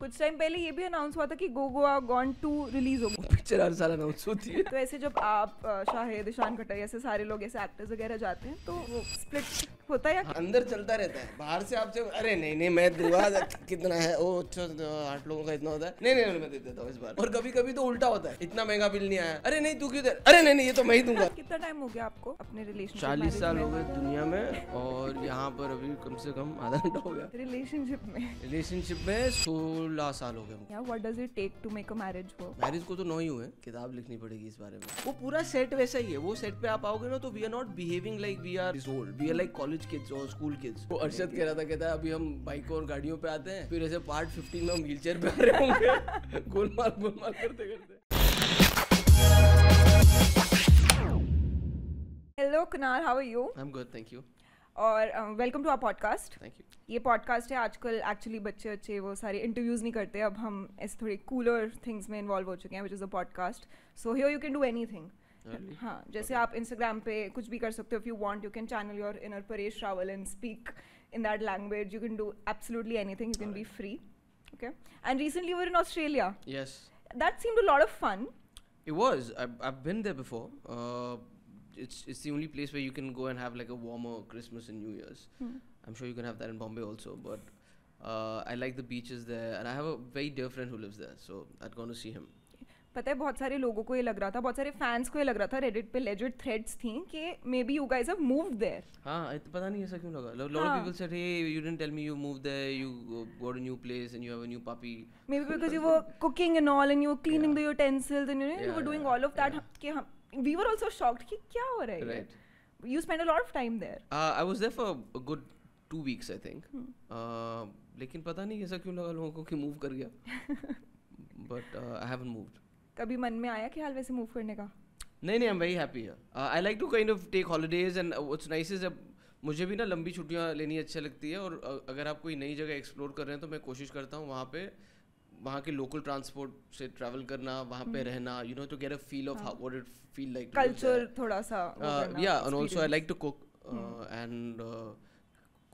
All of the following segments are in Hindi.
कुछ टाइम पहले ये भी अनाउंस हुआ था कि go Goa gone two release होगी पिक्चर हर साल अनाउंस होती है तो ऐसे जब आप शाहिद ईशान खट्टर ऐसे सारे लोग ऐसे एक्टर्स वगैरह जाते हैं तो वो स्प्लिट होता है हाँ, अंदर चलता रहता है बाहर से आपसे अरे नहीं नहीं मैं दुआ कितना है ओ अच्छा, तो आठ लोगों का इतना होता है नहीं नहीं मैं दे देता हूँ इस बार और कभी कभी तो उल्टा होता है इतना महंगा बिल नहीं आया अरे नहीं तू क्यों दे अरे नहीं नहीं ये तो मैं ही दूंगा कितना टाइम हो गया आपको अपने रिलेशन चालीस साल हो गए दुनिया में और यहाँ पर अभी कम से कम आधा घंटा हो गया रिलेशनशिप में रिलेशनशिप में सोलह साल हो गए what does it take to make a marriage marriage को तो नो ही हुए किताब लिखनी पड़ेगी इस बारे में वो पूरा सेट वैसा ही है वो सेट पे आप आओगे ना तो we are not behaving like we are old we are like college college kids और स्कूल किड्स वो अर्शद कह रहा था कहता है अभी हम बाइकों और गाड़ियों पे आते हैं फिर ऐसे पार्ट फिफ्टीन में हम व्हील चेयर पे आ रहे होंगे गोलमाल गोलमाल करते करते hello Kunal how are you I am good thank you और welcome to our podcast thank you ये पॉडकास्ट है आजकल एक्चुअली बच्चे अच्छे वो सारे इंटरव्यूज़ नहीं करते अब हम ऐसे थोड़े कूलर थिंग्स में इन्वॉल्व हो चुके हैं which is a podcast so here you can do anything हाँ जैसे आप इंस्टाग्राम पे कुछ भी कर सकते हो if you want you can channel your inner Paresh Rawal and speak in that language you can do absolutely anything you can be free okay and recently were in Australia yes that seemed a lot of fun It was. I've, I've been there before. Uh, it's it's the only place where you can go and have like a warmer Christmas and New Year's. Hmm. I'm sure you can have that in Bombay also, but uh, I like the beaches there, and I have a very dear friend who lives there, so I'd gone to see him. पता है बहुत सारे लोगों को ये लग रहा था बहुत सारे फैंस को ये लग रहा था रेडिट पे लेजेड थ्रेड्स थी कि may be you guys have moved there हां पता नहीं ऐसा क्यों लगा lot of people said hey you didn't tell me you move there you got a new place and you have a new puppy may be because you were cooking and all and you were cleaning the utensils and you know you were doing all of that कि हम वी वर आल्सो शॉक्ड कि क्या हो रहा है right you spend a lot of time there I was there for a good 2 weeks I think लेकिन पता नहीं ऐसा क्यों लगा लोगों को कि मूव कर गया बट आई हैवंट मूव्ड कभी मन में आया कि हाल वैसे मूव करने का नहीं नहीं I am very happy I like to kind of take holidays and what's nice is मुझे भी ना लंबी छुट्टियाँ लेनी अच्छी लगती है और uh, अगर आप कोई नई जगह एक्सप्लोर कर रहे हैं तो मैं कोशिश करता हूँ वहाँ पे वहाँ के लोकल ट्रांसपोर्ट से ट्रैवल करना वहाँ पे हम्म। रहना you know to get a feel of how what it feel like culture थोड़ा सा या and also I like to cook and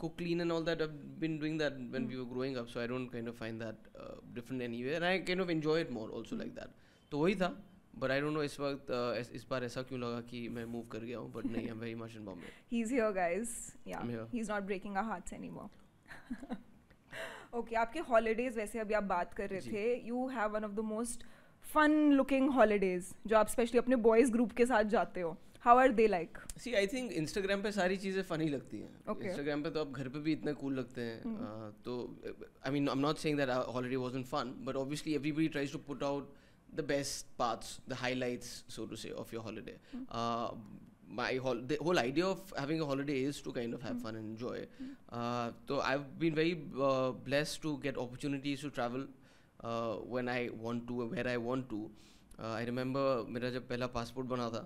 cook clean and all that i've been doing that when mm. we were growing up so i don't kind of find that uh, different anywhere and i kind of enjoy it more also hmm. like that तो वही था बट आई डोंट नो इस वक्त इस बार ऐसा क्यों लगा कि मैं मूव कर गया हूँ बट नहीं I am very much in Bombay he is here guys yeah he is not breaking our hearts anymore okay आपके हॉलीडेज वैसे अभी आप बात कर रहे थे you have one of the most fun looking holidays जो आप स्पेशली अपने बॉयज ग्रुप के साथ जाते हो how are they like see I think Instagram पे सारी चीज़ें फनी लगती हैं इंस्टाग्राम okay. पे तो आप घर पे भी इतने कूल cool लगते हैं hmm. uh, तो I mean I am not saying that holiday was fun but obviously everybody tries to put out the best parts, the highlights, so to say, of your holiday. Mm. Uh, my whole the whole idea of having a holiday is to kind of have mm. fun and enjoy. Mm. Uh, so I've been very uh, blessed to get opportunities to travel uh, when I want to, where I want to. I remember मेरा जब पहला पासपोर्ट बना था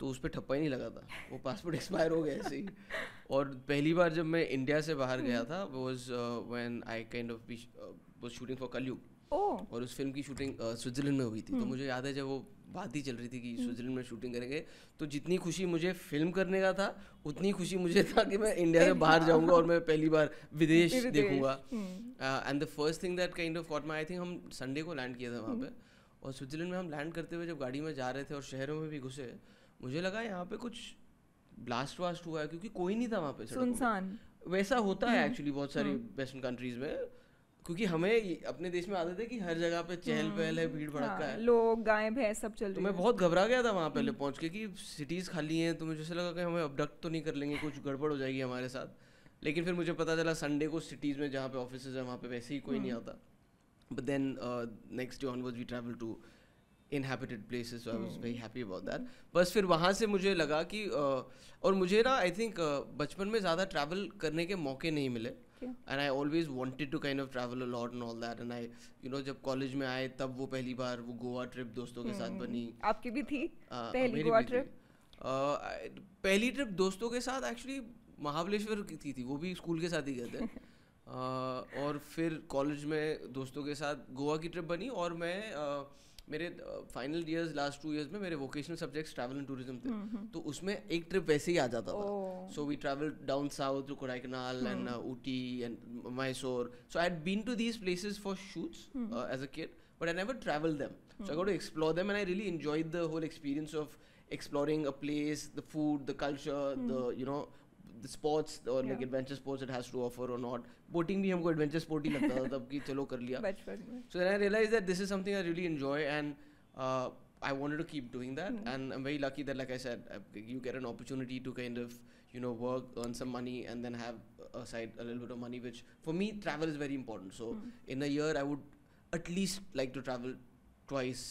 तो उस पर ठप्पा ही नहीं लगा था वो पासपोर्ट एक्सपायर हो गया ऐसे ही और पहली बार जब मैं इंडिया से बाहर गया था was when I kind of was shooting for Kalyug oh. और उस फिल्म की शूटिंग स्विट्जरलैंड में हुई थी hmm. तो हम्म। मुझे याद है जब वो बात ही चल रही थी कि हम्म। स्विट्जरलैंड में शूटिंग करेंगे तो जितनी खुशी मुझे फिल्म करने का था उतनी खुशी मुझे था कि मैं इंडिया से बाहर जाऊंगा और मैं पहली बार विदेश, देखूंगा and the first thing that kind of caught my I think हम संडे को लैंड किया था वहाँ पे हम्म। और स्विट्जरलैंड में हम लैंड करते हुए जब गाड़ी में जा रहे थे और शहरों में भी घुसे मुझे लगा यहाँ पे कुछ ब्लास्ट वास्ट हुआ है क्योंकि कोई नहीं था वहाँ पे सुनसान वैसा होता है एक्चुअली बहुत सारी वेस्टर्न कंट्रीज में क्योंकि हमें अपने देश में आदत है कि हर जगह पे चहल पहल है हम्म, भीड़ हाँ, भड़का हाँ, है लोग गाय भैंस सब चल तो मैं बहुत घबरा गया था वहाँ पहले हम्म। पहुँच के कि सिटीज़ खाली हैं तो मुझे ऐसा लगा कि हमें अबडक्ट तो नहीं कर लेंगे कुछ गड़बड़ हो जाएगी हमारे साथ लेकिन फिर मुझे पता चला संडे को सिटीज़ में जहाँ पे ऑफिस है वहाँ पे वैसे ही कोई नहीं हम्म। आता but then next day onward we travel to inhabited places I was very happy about that बस फिर वहाँ से मुझे लगा कि uh, और मुझे ना आई थिंक uh, बचपन में ज़्यादा ट्रैवल करने के मौके नहीं मिले and I always wanted to kind of travel a lot and all that and I you know जब कॉलेज में आए तब वो पहली बार वो गोवा ट्रिप दोस्तों के साथ हम्म। बनी आपकी भी थी पहली गोवा ट्रिप पहली ट्रिप दोस्तों के साथ एक्चुअली महाबलेश्वर की थी, थी वो भी स्कूल के साथ ही गए थे और फिर कॉलेज में दोस्तों के साथ गोवा की ट्रिप बनी और मैं मेरे final years last two years में मेरे vocational subjects travel and tourism थे हम्म, हम्म। तो उसमें एक ट्रिप वैसे ही आ जाता था so we travel down south Kodaikanal and Ooty and Mysore so I had been to these places for shoots as a kid but I never travel them so I go to explore them and I really enjoyed the whole experience of exploring a place the food the culture the you know sports और like adventure sports it has to offer और नॉट बोटिंग भी हमको एडवेंचर स्पोर्ट ही लगता था तब कि चलो कर लिया so then I realize that this is something I really enjoy and I wanted to keep doing that and I am very lucky that like I said you get an opportunity to kind of you know work earn some money and then have aside a little bit of money which for me travel is very important so in a year I would at least like to travel twice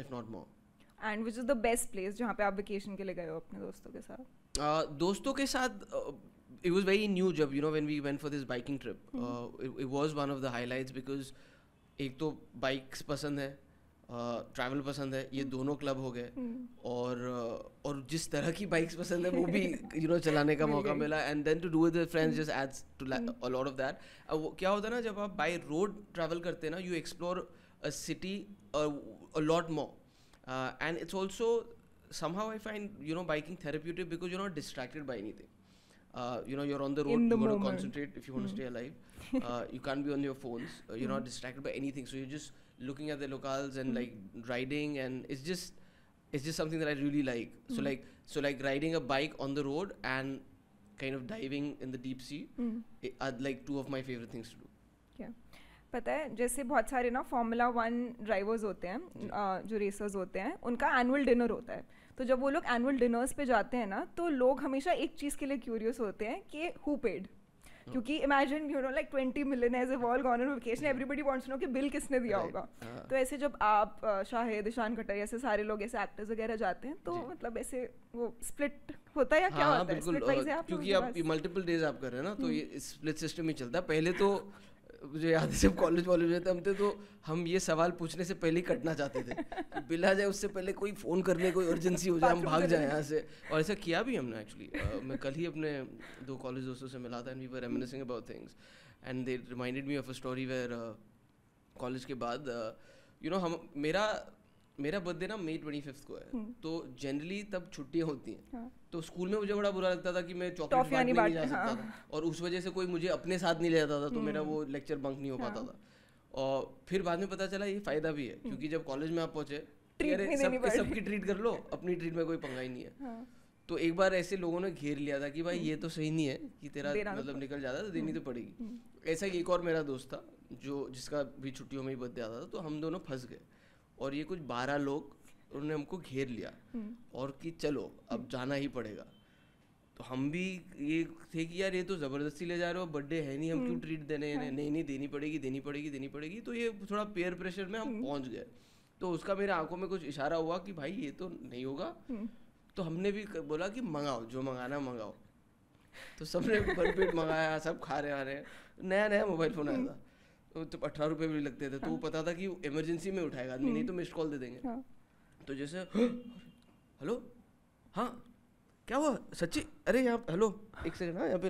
if not more and which is the best place जहाँ पे आप वेकेशन के लिए गए हो अपने दोस्तों के साथ Uh, दोस्तों के साथ इट वॉज वेरी न्यू जब you know when we went for this biking trip it was one of the highlights because एक तो बाइक्स पसंद है ट्रैवल uh, पसंद है ये mm-hmm. दोनों क्लब हो गए mm-hmm. और uh, और जिस तरह की बाइक्स पसंद है वो भी यू नो चलाने का मौका मिला and then to do with friends just adds to lot of that वो क्या होता है ना जब आप बाई रोड ट्रैवल करते हैं ना you explore a city lot more and it's also somehow I find you know biking therapeutic because you're not distracted by anything. Uh, you know you're on the road. The you want to concentrate if you want to mm. stay alive. Uh, you can't be on your phones. Uh, you're mm. not distracted by anything. So you're just looking at the locales and mm. like riding, and it's just it's just something that I really like. So hmm. like so like riding a bike on the road and kind of diving in the deep sea hmm. are like two of my favorite things to do. Yeah. पता है जैसे बहुत सारे ना फॉर्मूला वन ड्राइवर्स होते हैं uh, जो रेसर्स होते हैं उनका एनुअल डिनर होता है तो जब वो लोग एनुअल डिनर्स पे जाते हैं ना तो लोग हमेशा एक चीज़ के लिए क्यूरियस होते हैं कि हु पेड क्योंकि imagine you know like twenty million as all gone on vacation everybody wants know कि बिल किसने दिया right. होगा uh. तो ऐसे जब आप शाहिद ईशान कटर ऐसे सारे लोग ऐसे एक्टर्स वगैरह जाते हैं तो जी. मतलब ऐसे वो स्प्लिट होता है या हाँ, क्या होता है आप क्योंकि आप मल्टीपल डेज आप कर रहे हैं ना तो हम्म। ये स्प्लिट सिस्टम ही चलता है पहले तो मुझे याद है जब कॉलेज वॉलेज में थे हम थे तो हम ये सवाल पूछने से पहले ही कटना चाहते थे बिला जाए उससे पहले कोई फ़ोन कर ले कोई अर्जेंसी हो जाए हम भाग जाए यहाँ से और ऐसा किया भी हमने एक्चुअली uh, मैं कल ही अपने दो कॉलेज दोस्तों से मिला था and we were reminiscing about things and they reminded me of a story where college के बाद यू नो हम मेरा मेरा बर्थडे ना मई ट्वेंटी फिफ्थ को है हम्म। तो जनरली तब छुट्टियाँ होती हैं हाँ। तो स्कूल में मुझे बड़ा बुरा लगता था कि मैं चॉकलेट बांटने नहीं जा सकता हाँ। था और उस वजह से कोई मुझे अपने साथ नहीं ले जाता था तो हम्म। मेरा वो लेक्चर बंक नहीं हो हाँ। पाता था और फिर बाद में पता चला ये फायदा भी है क्योंकि जब कॉलेज में आप पहुंचे सबकी ट्रीट कर लो अपनी ट्रीट में कोई पंगा ही नहीं है हाँ। तो एक बार ऐसे लोगों ने घेर लिया था कि भाई हम्म। ये तो सही नहीं है कि तेरा तो मतलब निकल जाता तो देनी हम्म। तो पड़ेगी ऐसा एक और मेरा दोस्त था जो जिसका भी छुट्टियों में ही बर्थडे आता था तो हम दोनों फंस गए और ये कुछ बारह लोग उन्होंने हमको घेर लिया हम्म। और कि चलो अब हम्म। जाना ही पड़ेगा तो हम भी ये थे कि यार ये तो ज़बरदस्ती ले जा रहे हो बर्थडे है नहीं हम क्यों ट्रीट हम्म। देने हाँ। नहीं नहीं देनी पड़ेगी देनी पड़ेगी देनी पड़ेगी तो ये थोड़ा पेयर प्रेशर में हम पहुंच गए तो उसका मेरे आंखों में कुछ इशारा हुआ कि भाई ये तो नहीं होगा तो हमने भी बोला कि मंगाओ जो मंगाना मंगाओ तो सबने भरपेट मंगाया सब खा रहे आ रहे हैं नया नया मोबाइल फ़ोन आया था तो अठारह रुपये भी लगते थे तो वो हाँ। पता था कि इमरजेंसी में उठाएगा आदमी नहीं तो मिस्ड कॉल दे देंगे हाँ। तो जैसे हाँ, हेलो हाँ क्या हुआ सच्ची अरे यहाँ हेलो एक सेकंड हाँ यहाँ पे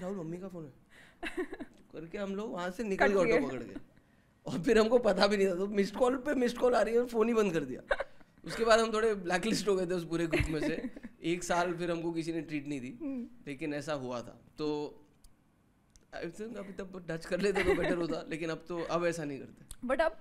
राहुल मम्मी का फोन है करके हम लोग वहाँ से निकल गए ऑटो पकड़ के और फिर हमको पता भी नहीं था तो मिस्ड कॉल पे मिस्ड कॉल आ रही है और फ़ोन ही बंद कर दिया उसके बाद हम थोड़े ब्लैक लिस्ट हो गए थे उस पूरे ग्रुप में से एक साल फिर हमको किसी ने ट्रीट नहीं दी हम्म। लेकिन ऐसा हुआ था तो आई थिंक अभी तब टच कर लेते तो बेटर होता लेकिन अब तो अब ऐसा नहीं करते बट अब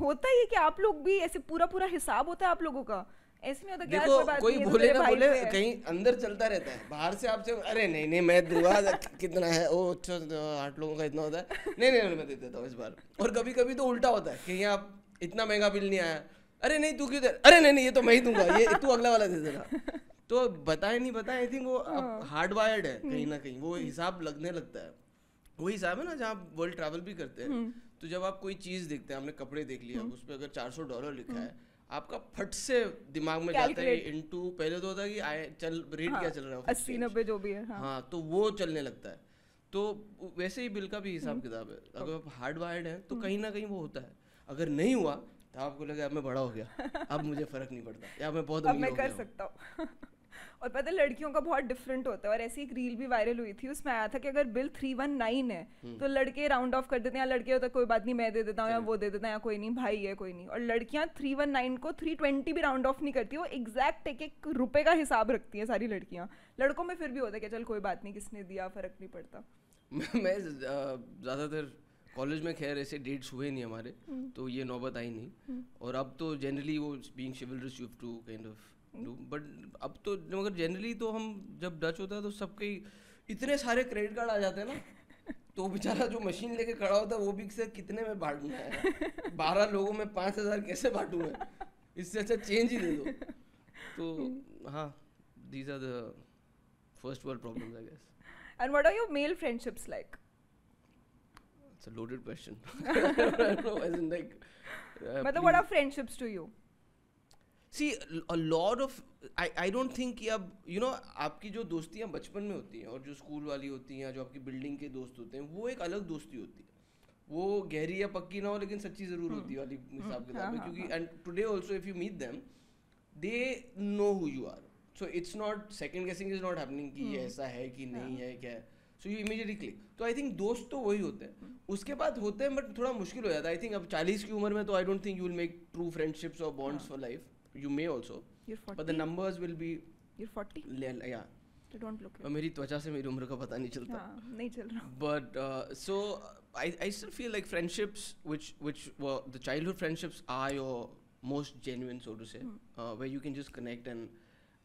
होता है कि आप लोग भी ऐसे पूरा पूरा हिसाब होता है आप लोगों का ऐसे नहीं होता देखो कोई, कोई बोले ना बोले कहीं अंदर चलता रहता है बाहर से आपसे अरे नहीं नहीं मैं दूंगा कितना है ओ अच्छा तो आठ लोगों का इतना होता है नहीं नहीं मैं दे देता हूँ इस बार और कभी कभी तो उल्टा होता है कहीं आप इतना महंगा बिल नहीं आया अरे नहीं तू क्यों दे अरे नहीं नहीं ये तो मैं ही दूंगा ये तू अगला वाला दे देना तो बताए नहीं बताए आई थिंक वो हार्ड वायर्ड है कहीं हम्म। ना कहीं वो हिसाब लगने लगता है वही हिसाब है ना जहाँ वर्ल्ड ट्रैवल भी करते हैं हम्म। तो जब आप कोई चीज़ देखते हैं हमने कपड़े देख लिया उस पर अगर चार सौ डॉलर लिखा हम्म। है आपका फट से दिमाग में जाता है इनटू पहले तो होता है कि आए चल रेट हाँ, क्या चल रहा है अस्सी नब्बे जो भी है हाँ।, हाँ तो वो चलने लगता है तो वैसे ही बिल का भी हिसाब हम्म। किताब है अगर आप हार्ड वायर्ड हैं तो हम्म। कहीं ना कहीं वो होता है अगर नहीं हुआ तो आपको लगे अब मैं बड़ा हो गया अब मुझे फर्क नहीं पड़ता या मैं बहुत अब मैं कर सकता हूँ और पता है लड़कियों का बहुत डिफरेंट होता है और ऐसी एक रील भी वायरल हुई थी उसमें आया था कि अगर बिल थ्री वन नाइन है हम्म। तो लड़के राउंड ऑफ कर देते हैं या लड़के होता कोई बात नहीं मैं दे देता हूँ या वो दे देता है या कोई नहीं भाई है कोई नहीं और लड़कियाँ थ्री वन नाइन को थ्री ट्वेंटी भी राउंड ऑफ नहीं करती वो एग्जैक्ट एक एक रुपये का हिसाब रखती हैं सारी लड़कियाँ लड़कों में फिर भी होता है कि चल कोई बात नहीं किसने दिया फ़र्क नहीं पड़ता मैं ज़्यादातर कॉलेज में खैर ऐसे डेट्स हुए नहीं हमारे हम्म। तो ये नौबत आई नहीं हम्म। और अब तो जनरली वो being civil too kind of but अब तो मगर जनरली तो हम जब डच होता है तो सबके इतने सारे क्रेडिट कार्ड आ जाते हैं ना तो बेचारा जो मशीन लेके खड़ा होता है वो भी सर कितने में बांटना है बारह लोगों में पाँच हज़ार कैसे बांटू है इससे अच्छा चेंज ही दे दो तो हाँ these are the first world problem I guess and what are your male friendships like it's a loaded question मतलब what are friendships to you see lot of I I don't think कि अब यू नो आपकी जो दोस्तियाँ बचपन में होती हैं और जो स्कूल वाली होती हैं जो आपकी बिल्डिंग के दोस्त होते हैं वो एक अलग दोस्ती होती है वो गहरी या पक्की ना हो लेकिन सच्ची ज़रूर होती है हम्म। वाली हिसाब हम्म। किताब हाँ, में हाँ, क्योंकि and today also if you meet them they know who you are so it's not second guessing is not happening कि ये हम्म। ऐसा है कि हाँ। नहीं है क्या है सो यू इमीजिएटली क्लिक तो आई थिंक दोस्त तो वही होते हैं उसके बाद होते हैं बट थोड़ा मुश्किल हो जाता है आई थिंक अब चालीस की उम्र में तो I don't think you will make true friendships और bonds for life you may also but the numbers will be your forty या मेरी त्वचा से मेरी उम्र का पता नहीं चलता but so I I still feel like friendships which which व the childhood friendships are your most genuine so to say where you can just connect and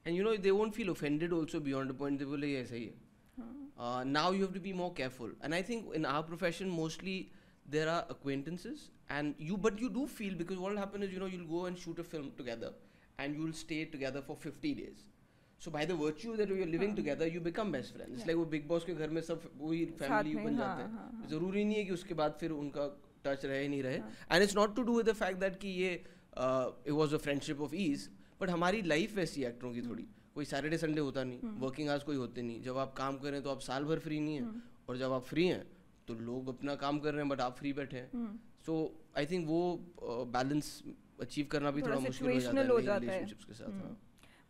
and you know they won't feel offended also beyond a point they बोले ये सही है now you have to be more careful and I think in our profession mostly there are acquaintances and you but you do feel because what will happen is you know you'll go and shoot a film together and you'll stay together for 50 days so by the virtue that you are living together you become best friends like वो बिग बॉस के घर में सब वही फैमिली बन हाँ, जाते हैं हाँ, हाँ। जरूरी नहीं है कि उसके बाद फिर उनका टच रहे नहीं रहे and it's not to do with the fact that कि ये it was a friendship of ease but हमारी लाइफ वैसी एक्टरों की थोड़ी कोई सैटरडे संडे होता नहीं वर्किंग आवर्स कोई होते नहीं जब आप काम करें तो आप साल भर फ्री नहीं है और जब आप फ्री हैं तो लोग अपना काम कर रहे हैं बट आप फ्री बैठे हैं सो आई थिंक वो बैलेंस uh, अचीव करना भी थोड़ा थोड़ा मुश्किल हो जाता है रिलेशनशिप्स के साथ बट हाँ।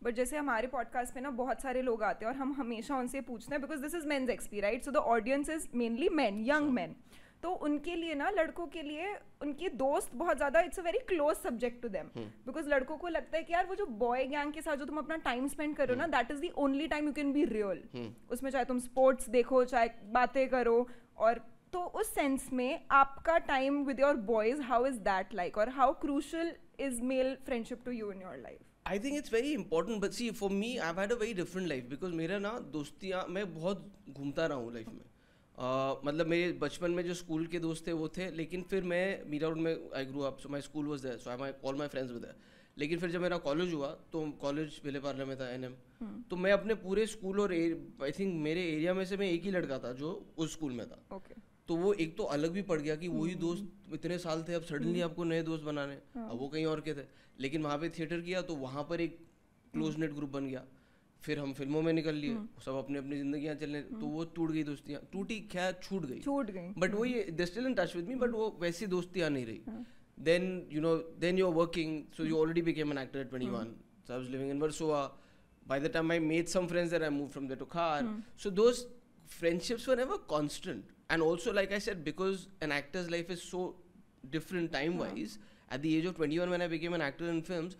हम्म। जैसे हमारे पॉडकास्ट पे ना बहुत सारे लोग आते हैं और हम हमेशा उनसे पूछते हैं because this is men's XP right so the audience is mainly man young man तो उनके लिए ना लड़कों के लिए उनके दोस्त बहुत ज़्यादा it's a very close subject to them because लड़कों को लगता है कि यार वो जो बॉय गैंग के साथ जो तुम अपना टाइम स्पेंड करो ना that is the only time you can be real उसमें चाहे तुम स्पोर्ट्स देखो चाहे बातें करो और तो उस सेंस में आपका time with your boys how is that like और how crucial is male friendship to you in your life I think it's very important but see for me I had a very different life because मेरा ना दोस्तियाँ मैं बहुत घूमता रहा हूँ लाइफ में मतलब मेरे बचपन में जो स्कूल के दोस्त थे वो थे लेकिन फिर मैं मीरा रोड में I grow up so my school was there so I my all my friends with there लेकिन फिर जब मेरा कॉलेज हुआ तो कॉलेज विले पार्लर में था एम हम्म। तो मैं अपने पूरे स्कूल और आई थिंक मेरे एरिया में से मैं एक ही लड़का था जो उस स्कूल में था तो वो एक तो अलग भी पड़ गया कि वही हम्म, दोस्त हम्म। इतने साल थे अब सडनली आपको नए दोस्त बनाने हाँ। अब वो कहीं और के थे लेकिन वहाँ पे थिएटर किया तो वहाँ पर एक क्लोज नेट ग्रुप बन गया फिर हम फिल्मों में निकल लिए सब अपने अपनी जिंदगी चलने तो वो टूट गई दोस्तियाँ टूटी क्या छूट गई छूट गई बट वो ये in touch with me but वो वैसी दोस्तियाँ नहीं रही हाँ। then you know then you're working so you hmm. already became an actor at hmm. 21 so i was living in warsaw by the time i made some friends that i moved from there to khar hmm. so those friendships were never constant and also like i said because an actor's life is so different time wise yeah. at the age of 21 when i became an actor in films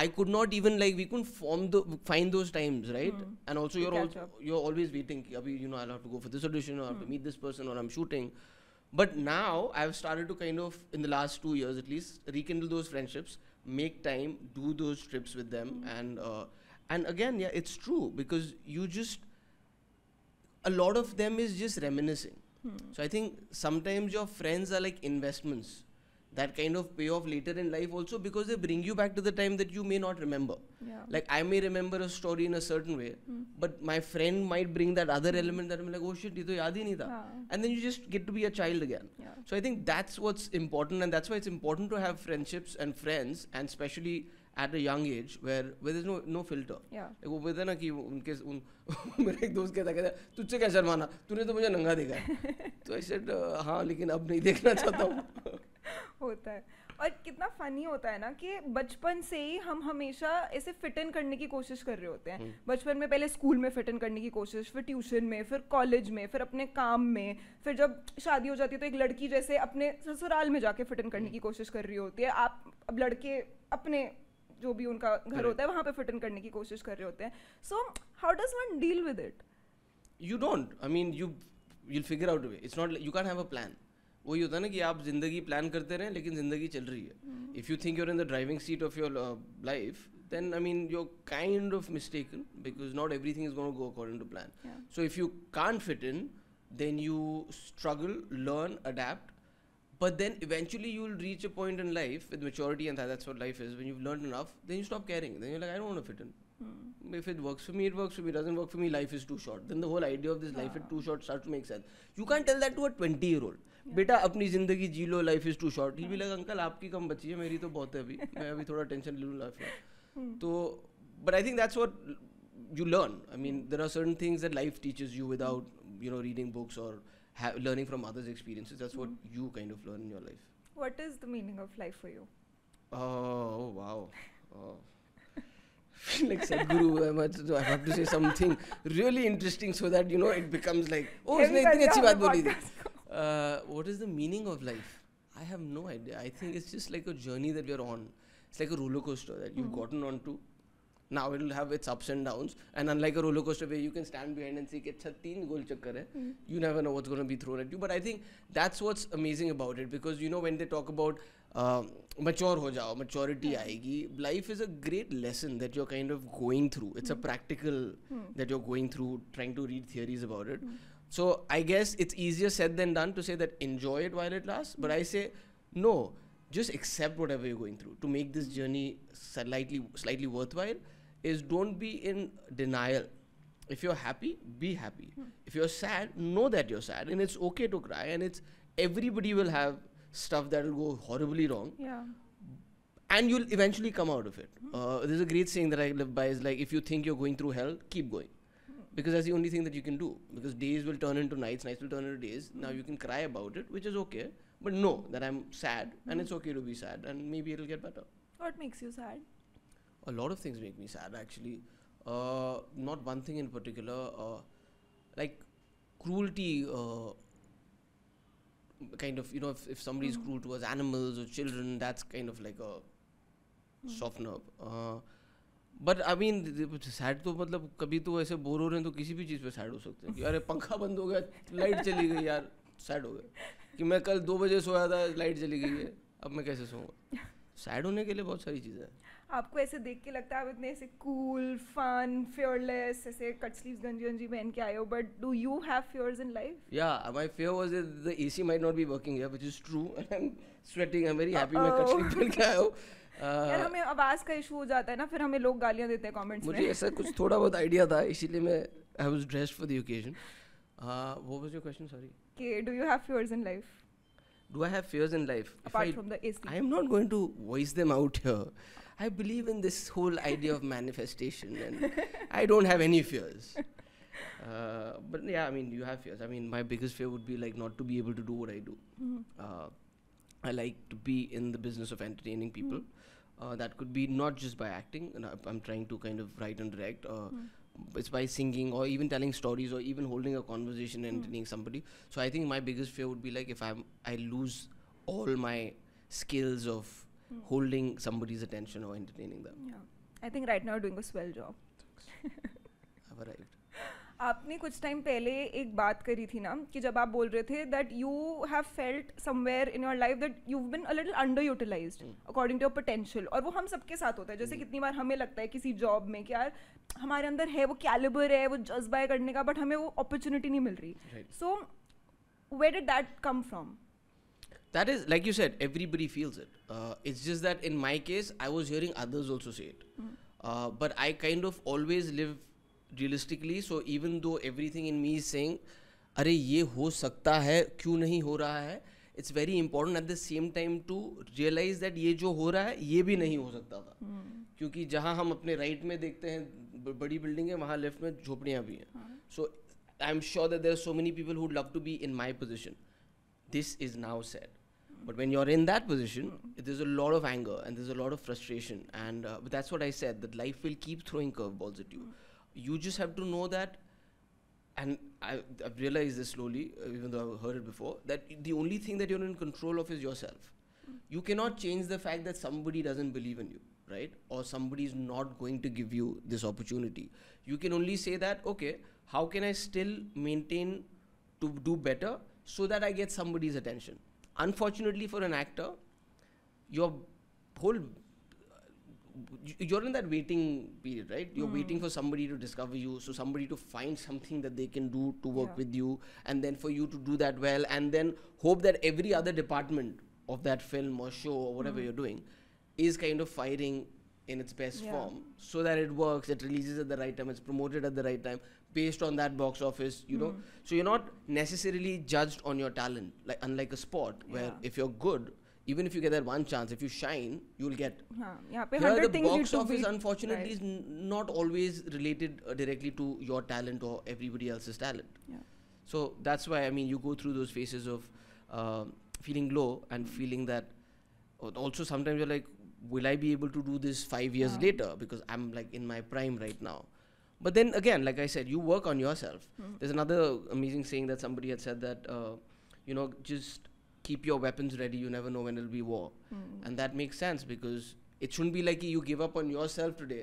i could not even like we couldn't form the find those times right mm. and also you're al- you're always waiting you know i'll have to go for this audition or mm. have to meet this person or i'm shooting but now I've started to kind of, in the last two years at least, rekindle those friendships, make time, do those trips with them, mm-hmm. and uh, and again, yeah, it's true because you just a lot of them is just reminiscing. Hmm. So I think sometimes your friends are like investments that kind of payoff later in life also because they bring you back to the time that you may not remember yeah. like i may remember a story in a certain way mm. but my friend might bring that other hmm. element that i'm like oh shit ye to yaad hi nahi tha yeah. and then you just get to be a child again yeah. so i think that's what's important and that's why it's important to have friendships and friends and especially at a young age where where there's no no filter yeah. like वो बोलते ना कि उनके उन मेरा एक दोस्त कहता कहता तुझसे क्या शर्माना तूने तो मुझे नंगा देखा है तो आई सेड होता है और कितना फनी होता है ना कि बचपन से ही हम हमेशा ऐसे फिट इन करने की कोशिश कर रहे होते हैं हम्म। बचपन में पहले स्कूल में फिट इन करने की कोशिश फिर ट्यूशन में फिर कॉलेज में फिर अपने काम में फिर जब शादी हो जाती है तो एक लड़की जैसे अपने ससुराल में जाके फिट इन करने की हम्म। कोशिश कर रही होती है आप अब लड़के अपने जो भी उनका घर होता है वहाँ पे फिट इन करने की कोशिश कर रहे होते हैं so how does one deal with it you don't I mean you you'll figure out it's not you can like you वही होता है ना कि आप ज़िंदगी प्लान करते रहें लेकिन ज़िंदगी चल रही है if you think you're in the driving seat of your life then I mean you're kind of mistaken because not everything is going to go according to plan. Yeah. So if you can't fit in, then you struggle, learn, adapt. But then eventually you'll reach a point in life with maturity and that, that's what life is. When you've learned enough, then you stop caring. Then you're like, I don't want to fit in. Hmm. If it works for me, it works for me. Doesn't work for me, life is too short. Then the whole idea of this life is ah. too short Start to make sense. You can't tell that to a 20 year old. Yeah. बेटा अपनी जिंदगी जी लो लाइफ इज टू शॉर्ट ही भी लगा अंकल आपकी कम बची है मेरी तो बहुत है अभी मैं अभी थोड़ा टेंशन ले लूँ लाइफ में तो but I think that's what you learn. I mean, there are certain things that life teaches you without, you know, reading books or learning from others' experiences. That's what hmm. you kind of learn in your life. What is the meaning of life for you? Oh, wow. Oh feel like Sadhguru, i I have to say something really interesting so that you know it becomes like, oh, उसने इतनी अच्छी What is the meaning of life? I have no idea. I think it's just like a journey that we're on. It's like a roller coaster that you've mm. gotten onto. Now it'll have its ups and downs. And unlike a roller coaster where you can stand behind and see that teen goal chakkar hai, mm. you never know what's going to be thrown at you. But I think that's what's amazing about it because you know when they talk about uh, mature, mature Maturity जाओ hmm. Life is a great lesson that you're kind of going through. It's a hmm. practical hmm. that you're going through, trying to read theories about it. So I guess it's easier said than done to say that enjoy it while it lasts. But I say no, just accept whatever you're going through. To make this journey slightly slightly worthwhile is don't be in denial. If you're happy, be happy. If you're sad, know that you're sad and it's okay to cry and it's everybody will have stuff that will go horribly wrong. Yeah. And you'll eventually come out of it. Mm. Uh, there's a great saying that I live by is like, if you think you're going through hell, keep going. Mm. Because that's the only thing that you can do. Because days will turn into nights, nights will turn into days. Mm. Now mm-hmm. you can cry about it, which is okay. But know that I'm sad, and it's okay to be sad, and maybe it'll get better. What makes you sad? A lot of things make me sad, actually. Uh, not one thing in particular. Uh, like cruelty uh, kind of you know if, if somebody is mm. cruel towards animals or children that's kind of like a mm. softener uh, but I mean sad तो मतलब कभी तो ऐसे बोर हो रहे हैं तो किसी भी चीज़ पे सैड हो सकते हैं कि अरे पंखा बंद हो गया लाइट चली गई यार सैड हो गया कि मैं कल दो बजे सोया था लाइट चली गई है अब मैं कैसे सोऊंगा सैड होने के लिए बहुत सारी चीज़ें हैं आपको ऐसे देख के लगता है आप इतने ऐसे कूल फन फियरलेस ऐसे कट स्लीव्स गंजी गंजी पहन के आए हो but do you have fears in life yeah my fear was the AC might not be working here which is true and I am sweating I am very happy मैं कट स्लीव पहन के आया हूं यार uh, हमें आवाज का इशू हो जाता है ना फिर हमें लोग गालियां देते हैं कमेंट्स में मुझे ऐसा कुछ थोड़ा बहुत आईडिया था इसीलिए मैं I was dressed for the occasion what was your question sorry के do you have fears in life do I have fears in life? Apart if I, from the AC. I am not going to voice them out here. I believe in this whole idea of manifestation and I don't have any fears. Uh, but yeah, I mean, you have fears. I mean, my biggest fear would be like not to be able to do what I do. Mm-hmm. Uh, I like to be in the business of entertaining people. Mm-hmm. Uh, that could be not just by acting, and I, am trying to kind of write and direct. Uh, mm-hmm it's by singing or even telling stories or even holding a conversation and hmm. entertaining mm. somebody. So I think my biggest fear would be like if I'm I lose all my skills of mm. holding somebody's attention or entertaining them. Yeah, I think right now doing a swell job. I've arrived. आपने कुछ टाइम पहले एक बात करी थी ना कि जब आप बोल रहे थे that you have felt somewhere in your life that you been a little under utilize according to your potential और वो हम सबके साथ होता है जैसे hmm. कितनी बार हमें लगता है किसी जॉब में कि यार हमारे अंदर है वो कैलिबर है वो जज्बा है करने का बट हमें वो अपॉर्चुनिटी नहीं मिल रही so where did that come from that is like you said everybody feels it it's just that in my case I was hearing others also said but I kind of always live realistically so even though every thing in me is अरे ये हो सकता है क्यों नहीं हो रहा है it's very important at the same time to realize that ये जो हो रहा है ये भी नहीं हो सकता था hmm. क्योंकि जहाँ हम अपने राइट right में देखते हैं बड़ी बिल्डिंग है वहाँ लेफ्ट में झोपड़ियाँ भी हैं so I am sure that there are so many people who'd love to be in my position this is now sad but when you are in that position it is a lot of anger and this a lot of frustration and that's what I said that life will keep throwing curve balls you just have to know that and I, have realized this slowly, uh, even though I've heard it before, that the only thing that you're in control of is yourself. Mm. You cannot change the fact that somebody doesn't believe in you, right? Or somebody is not going to give you this opportunity. You can only say that, okay, how can I still maintain to do better so that I get somebody's attention? Unfortunately, for an actor, your whole you're in that waiting period, right? You're mm. waiting for somebody to discover you, so somebody to find something that they can do to work yeah. with you, and then for you to do that well, and then hope that every other department of that film or show or whatever mm. you're doing is kind of firing in its best yeah. form so that it works it releases at the right time it's promoted at the right time based on that box office you mm. know hmm. so you're not necessarily judged on your talent like unlike a sport yeah. where if you're good even if you get that one chance, if you shine, you'll get. Yeah, Here, the things box office, unfortunately, right. is not always related uh, directly to your talent or everybody else's talent. Yeah. So that's why I mean, you go through those phases of uh, feeling low and feeling that. Uh, also, sometimes you're like, will I be able to do this five years yeah. later? Because I'm like in my prime right now. But then again, like I said, you work on yourself. Mm-hmm. There's another amazing saying that somebody had said that, uh, you know, just keep your weapons ready. You never know when it'll be war, mm. and that makes sense because it shouldn't be like you give up on yourself today,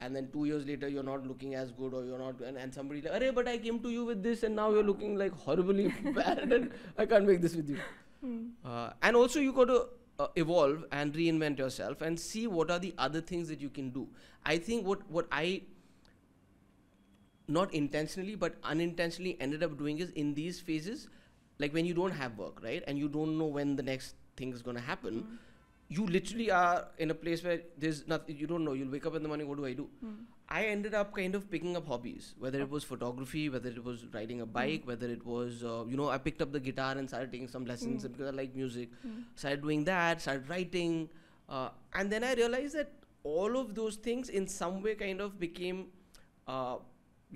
and then two years later you're not looking as good or you're not, and, and somebody like, "Arey, but I came to you with this, and now you're looking like horribly bad, and I can't make this with you." Mm. Uh, and also you got to uh, evolve and reinvent yourself and see what are the other things that you can do. I think what what I not intentionally but unintentionally ended up doing is in these phases like when you don't have work right and you don't know when the next thing is going to happen mm. you literally are in a place where there's nothing you don't know you'll wake up in the morning what do i do mm. i ended up kind of picking up hobbies whether it was photography whether it was riding a hmm. bike mm. whether it was uh, you know i picked up the guitar and started taking some lessons hmm. because i like music hmm. started doing that started writing uh, and then i realized that all of those things in some way kind of became uh,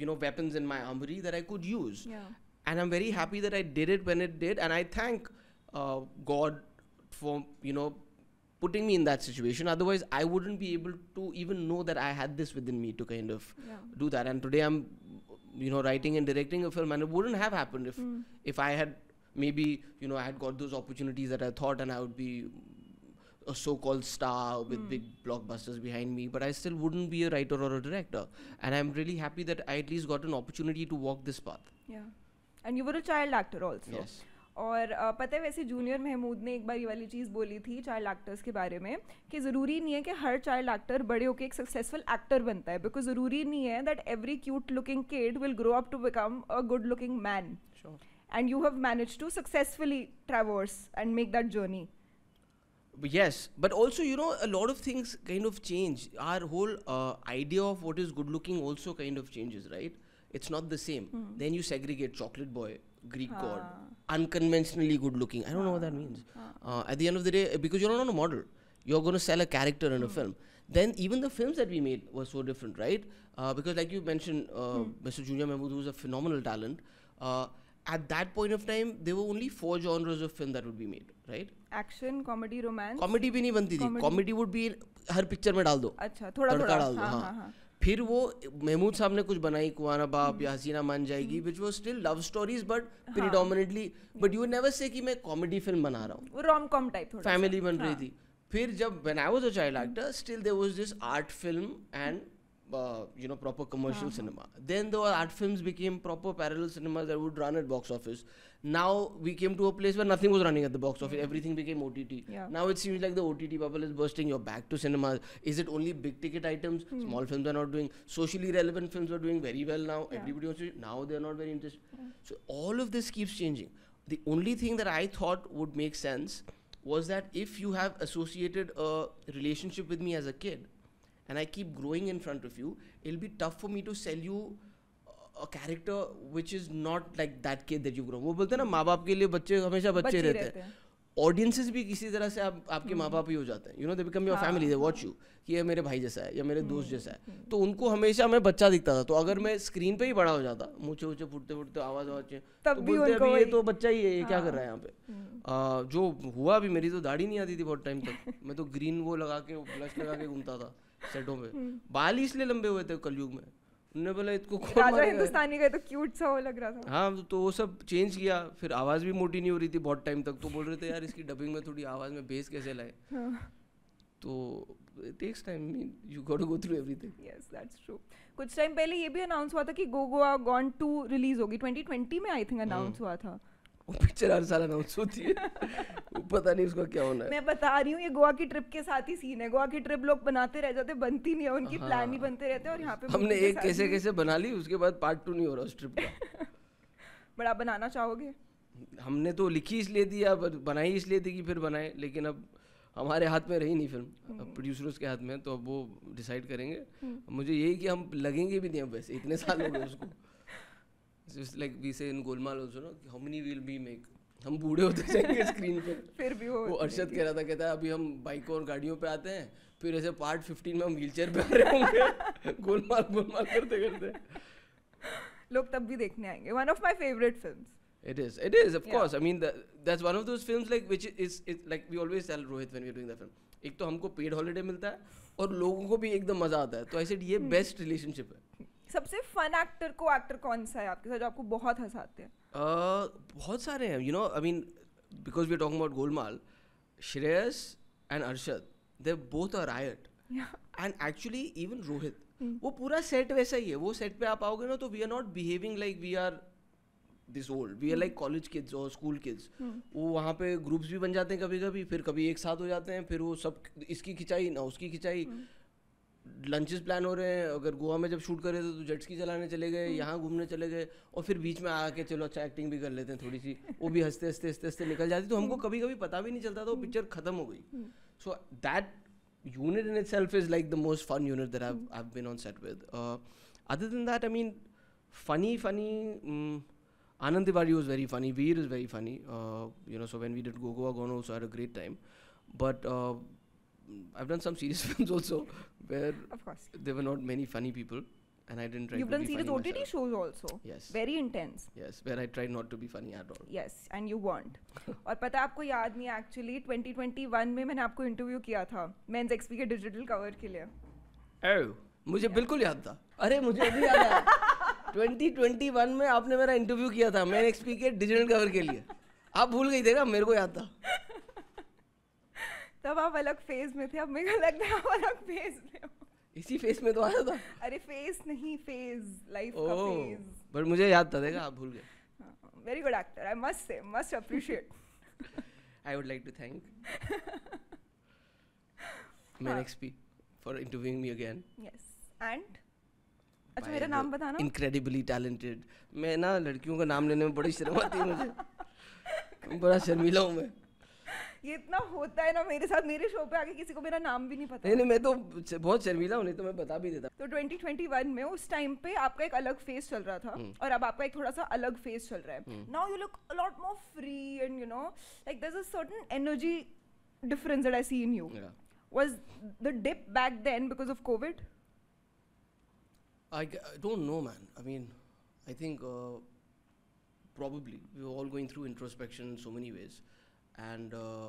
you know weapons in my armory that i could use yeah and i'm very happy that i did it when it did and i thank uh, god for you know putting me in that situation otherwise i wouldn't be able to even know that i had this within me to kind of yeah. do that and today i'm you know writing and directing a film and it wouldn't have happened if mm. if i had maybe you know i had got those opportunities that i thought and i would be a so-called star with mm. big blockbusters behind me, but I still wouldn't be a writer or a director. And I'm really happy that I at least got an opportunity to walk this path. Yeah. And you were a child actor also और uh, पता है वैसे जूनियर महमूद ने एक बार ये वाली चीज़ बोली थी चाइल्ड एक्टर्स के बारे में कि ज़रूरी नहीं है कि हर चाइल्ड एक्टर बड़े होकर एक सक्सेसफुल एक्टर बनता है बिकॉज ज़रूरी नहीं है that every cute looking kid will grow up to become a good looking man and you have manage to successfully traverse and make that journey yes but also you know a lot of things kind of change our whole uh, idea of what is good looking also kind of changes right it's not the same. Mm. Then you segregate chocolate boy, Greek ah. god, unconventionally good looking. I don't know what that ah. means. Ah. Uh, at the end of the day, uh, because you're not a model, you're going to sell a character in mm. a hmm. film. Then even the films that we made were so different, right? Uh, because like you mentioned, uh, mm. Mr. Junior Mahmood, who's a phenomenal talent. Uh, at that point of time, there were only four genres of film that would be made, right? Action, comedy, romance. Comedy भी नहीं बनती थी. Comedy would be her picture में डाल दो. अच्छा, थोड़ा डाल दो. फिर वो महमूद साहब ने कुछ बनाई कुआना बाप या Haseena Maan Jaayegi which was still love stories but predominantly but you never say कि मैं कॉमेडी फिल्म बना रहा हूँ रोम कॉम टाइप फैमिली बन रही हाँ। थी फिर जब बनाया वो was child actor still they was this art film and uh, you know proper commercial uh-huh. cinema then the art films became proper parallel cinemas that would run at box office now we came to a place where nothing was running at the box office mm-hmm. everything became ott yeah. now it seems like the ott bubble is bursting you're back to cinema. is it only big ticket items mm-hmm. small films are not doing socially relevant films are doing very well now yeah. everybody wants to now they're not very interested hmm. so all of this keeps changing the only thing that i thought would make sense was that if you have associated a relationship with me as a kid and I keep growing in front of you, it'll be tough for me to sell you a character which is not like that kid that you grow. वो बोलते हैं ना माँ बाप के लिए बच्चे हमेशा बच्चे रहते हैं ऑडियंसेस भी किसी तरह से आप आपके हम्म। माँ बाप ही हो जाते हैं you know they become your family they watch you कि ये मेरे भाई जैसा है या मेरे दोस्त हम्म। जैसा है हम्म। तो उनको हमेशा मैं बच्चा दिखता था तो अगर मैं स्क्रीन पे ही बड़ा हो जाता मुझे ऊँचे फूटते फूटते आवाज आवाज तो तब भी उनको ये तो बच्चा ही है ये क्या हाँ। कर रहा है यहाँ पे जो हुआ भी मेरी तो दाढ़ी नहीं आती थी बहुत टाइम तक मैं तो ग्रीन वो लगा के ब्लश लगा के घूमता था सेटों में हम्म। बाल इसलिए लंबे हुए थे कलयुग में उन्होंने बोला इसको राजा हिंदुस्तानी का तो क्यूट सा वो लग रहा था हाँ तो, तो वो सब चेंज किया फिर आवाज़ भी मोटी नहीं हो रही थी बहुत टाइम तक तो बोल रहे थे यार इसकी डबिंग में थोड़ी आवाज़ में बेस कैसे लाए हाँ। तो takes time mean you got to go through everything yes that's true कुछ टाइम पहले ये भी अनाउंस हुआ था कि go Goa gone two release होगी 2020 में आई थिंक अनाउंस हुआ था वो पिक्चर हर साल अनाउंस होती है पता नहीं उसका क्या होना है मैं बता रही हूँ ये गोवा की ट्रिप के साथ ही सीन है गोवा की ट्रिप लोग बनाते रह जाते बनती नहीं है उनकी हाँ, प्लान ही बनते रहते और यहाँ पे हमने एक कैसे कैसे बना ली उसके बाद पार्ट टू नहीं हो रहा उस ट्रिप का बड़ा बनाना चाहोगे हमने तो लिखी इसलिए थी अब बनाई इसलिए थी कि फिर बनाए लेकिन अब हमारे हाथ में रही नहीं फिल्म अब प्रोड्यूसर्स हम्म। के हाथ में तो अब वो डिसाइड करेंगे हम्म। मुझे यही कि हम लगेंगे भी नहीं अब वैसे इतने साल हो गए उसको like we say in Golmaal also how many will be make हम बूढ़े होते जाएंगे स्क्रीन पे फिर भी वो, वो अर्शद कह रहा था कहता है अभी हम बाइकों और गाड़ियों पे आते हैं फिर ऐसे पार्ट फिफ्टीन में हम व्हील चेयर पे आ रहे होंगे गोलमाल गोलमाल करते करते लोग तब भी देखने आएंगे one of my favourite film It is. It is, of yeah. course. I mean, the, that's one of those films like which is, is like we always tell Rohit when we're doing the film. एक तो हमको पेड हॉलीडे मिलता है और लोगों को भी एकदम मजा आता है तो आई सेड ये बेस्ट hmm. रिलेशनशिप है सबसे फन एक्टर को एक्टर कौन सा है आपके साथ जो आपको बहुत हंसाते हैं uh, बहुत सारे हैं you know I mean because we talking about Golmaal Shreyas and Arshad they both are right and actually even Rohit वो पूरा सेट वैसा ही है वो सेट पे आप आओगे ना तो we are not behaving like we are this old we are like college kids और स्कूल किड्स वो वहाँ पे ग्रुप्स भी बन जाते हैं कभी कभी फिर कभी एक साथ हो जाते हैं फिर वो सब इसकी खिंचाई ना उसकी खिंचाई hmm. लंचेस प्लान हो रहे हैं अगर गोवा में जब शूट कर रहे थे तो की चलाने चले गए हम्म। यहाँ घूमने चले गए और फिर बीच में आके चलो अच्छा एक्टिंग भी कर लेते हैं थोड़ी सी वो भी हंसते हंसते हंसते हंसते निकल जाती तो हमको हम्म। कभी कभी पता भी नहीं चलता था वो पिक्चर खत्म हो गई so that unit in itself is like the most fun unit that I been on set with other than that I mean funny funny Anand Tiwari was very funny Veer is very funny you know so when we did go Goa gone also are a great time but I've done some serious films also where of course there were not many funny people and I didn't try You've to done serious OTT myself. shows also. Yes. Very intense. Yes, where I tried not to be funny at all. Yes, and you weren't. और पता आपको याद नहीं actually 2021 में मैंने आपको interview किया था men's XP के digital cover के लिए Oh. मुझे बिल्कुल याद था अरे मुझे भी याद है 2021 में आपने मेरा इंटरव्यू किया था मेन एक्सपी के डिजिटल कवर के लिए आप भूल गई थे ना मेरे को याद था तब आप अलग फेज में थे अब मेरे को लगता है आप अलग फेज में हो इसी फेज में तो आया था अरे फेज नहीं फेज लाइफ का फेज पर मुझे याद था देखा आप भूल गए very good actor I must say must appreciate I would like to thank men XP for interviewing me again yes and अच्छा मेरा नाम बताना इनक्रेडिबली टैलेंटेड मैं ना लड़कियों का नाम लेने में बड़ी शर्म आती है मुझे बड़ा शर्मीला हूँ मैं ये इतना होता है ना मेरे साथ मेरे शो पे आगे किसी को मेरा नाम भी नहीं पता नहीं मैं तो बहुत शर्मिला हूँ तो मैं बता भी देता तो 2021 में उस टाइम पे आपका एक अलग फेस चल रहा था hmm. और अब आपका एक थोड़ा सा अलग फेस चल रहा है now you look a lot more free and you know like there is certain energy difference that I see in you was the dip back then because of Covid I don't know man I mean I think probably we were all going through introspection in so many ways And uh,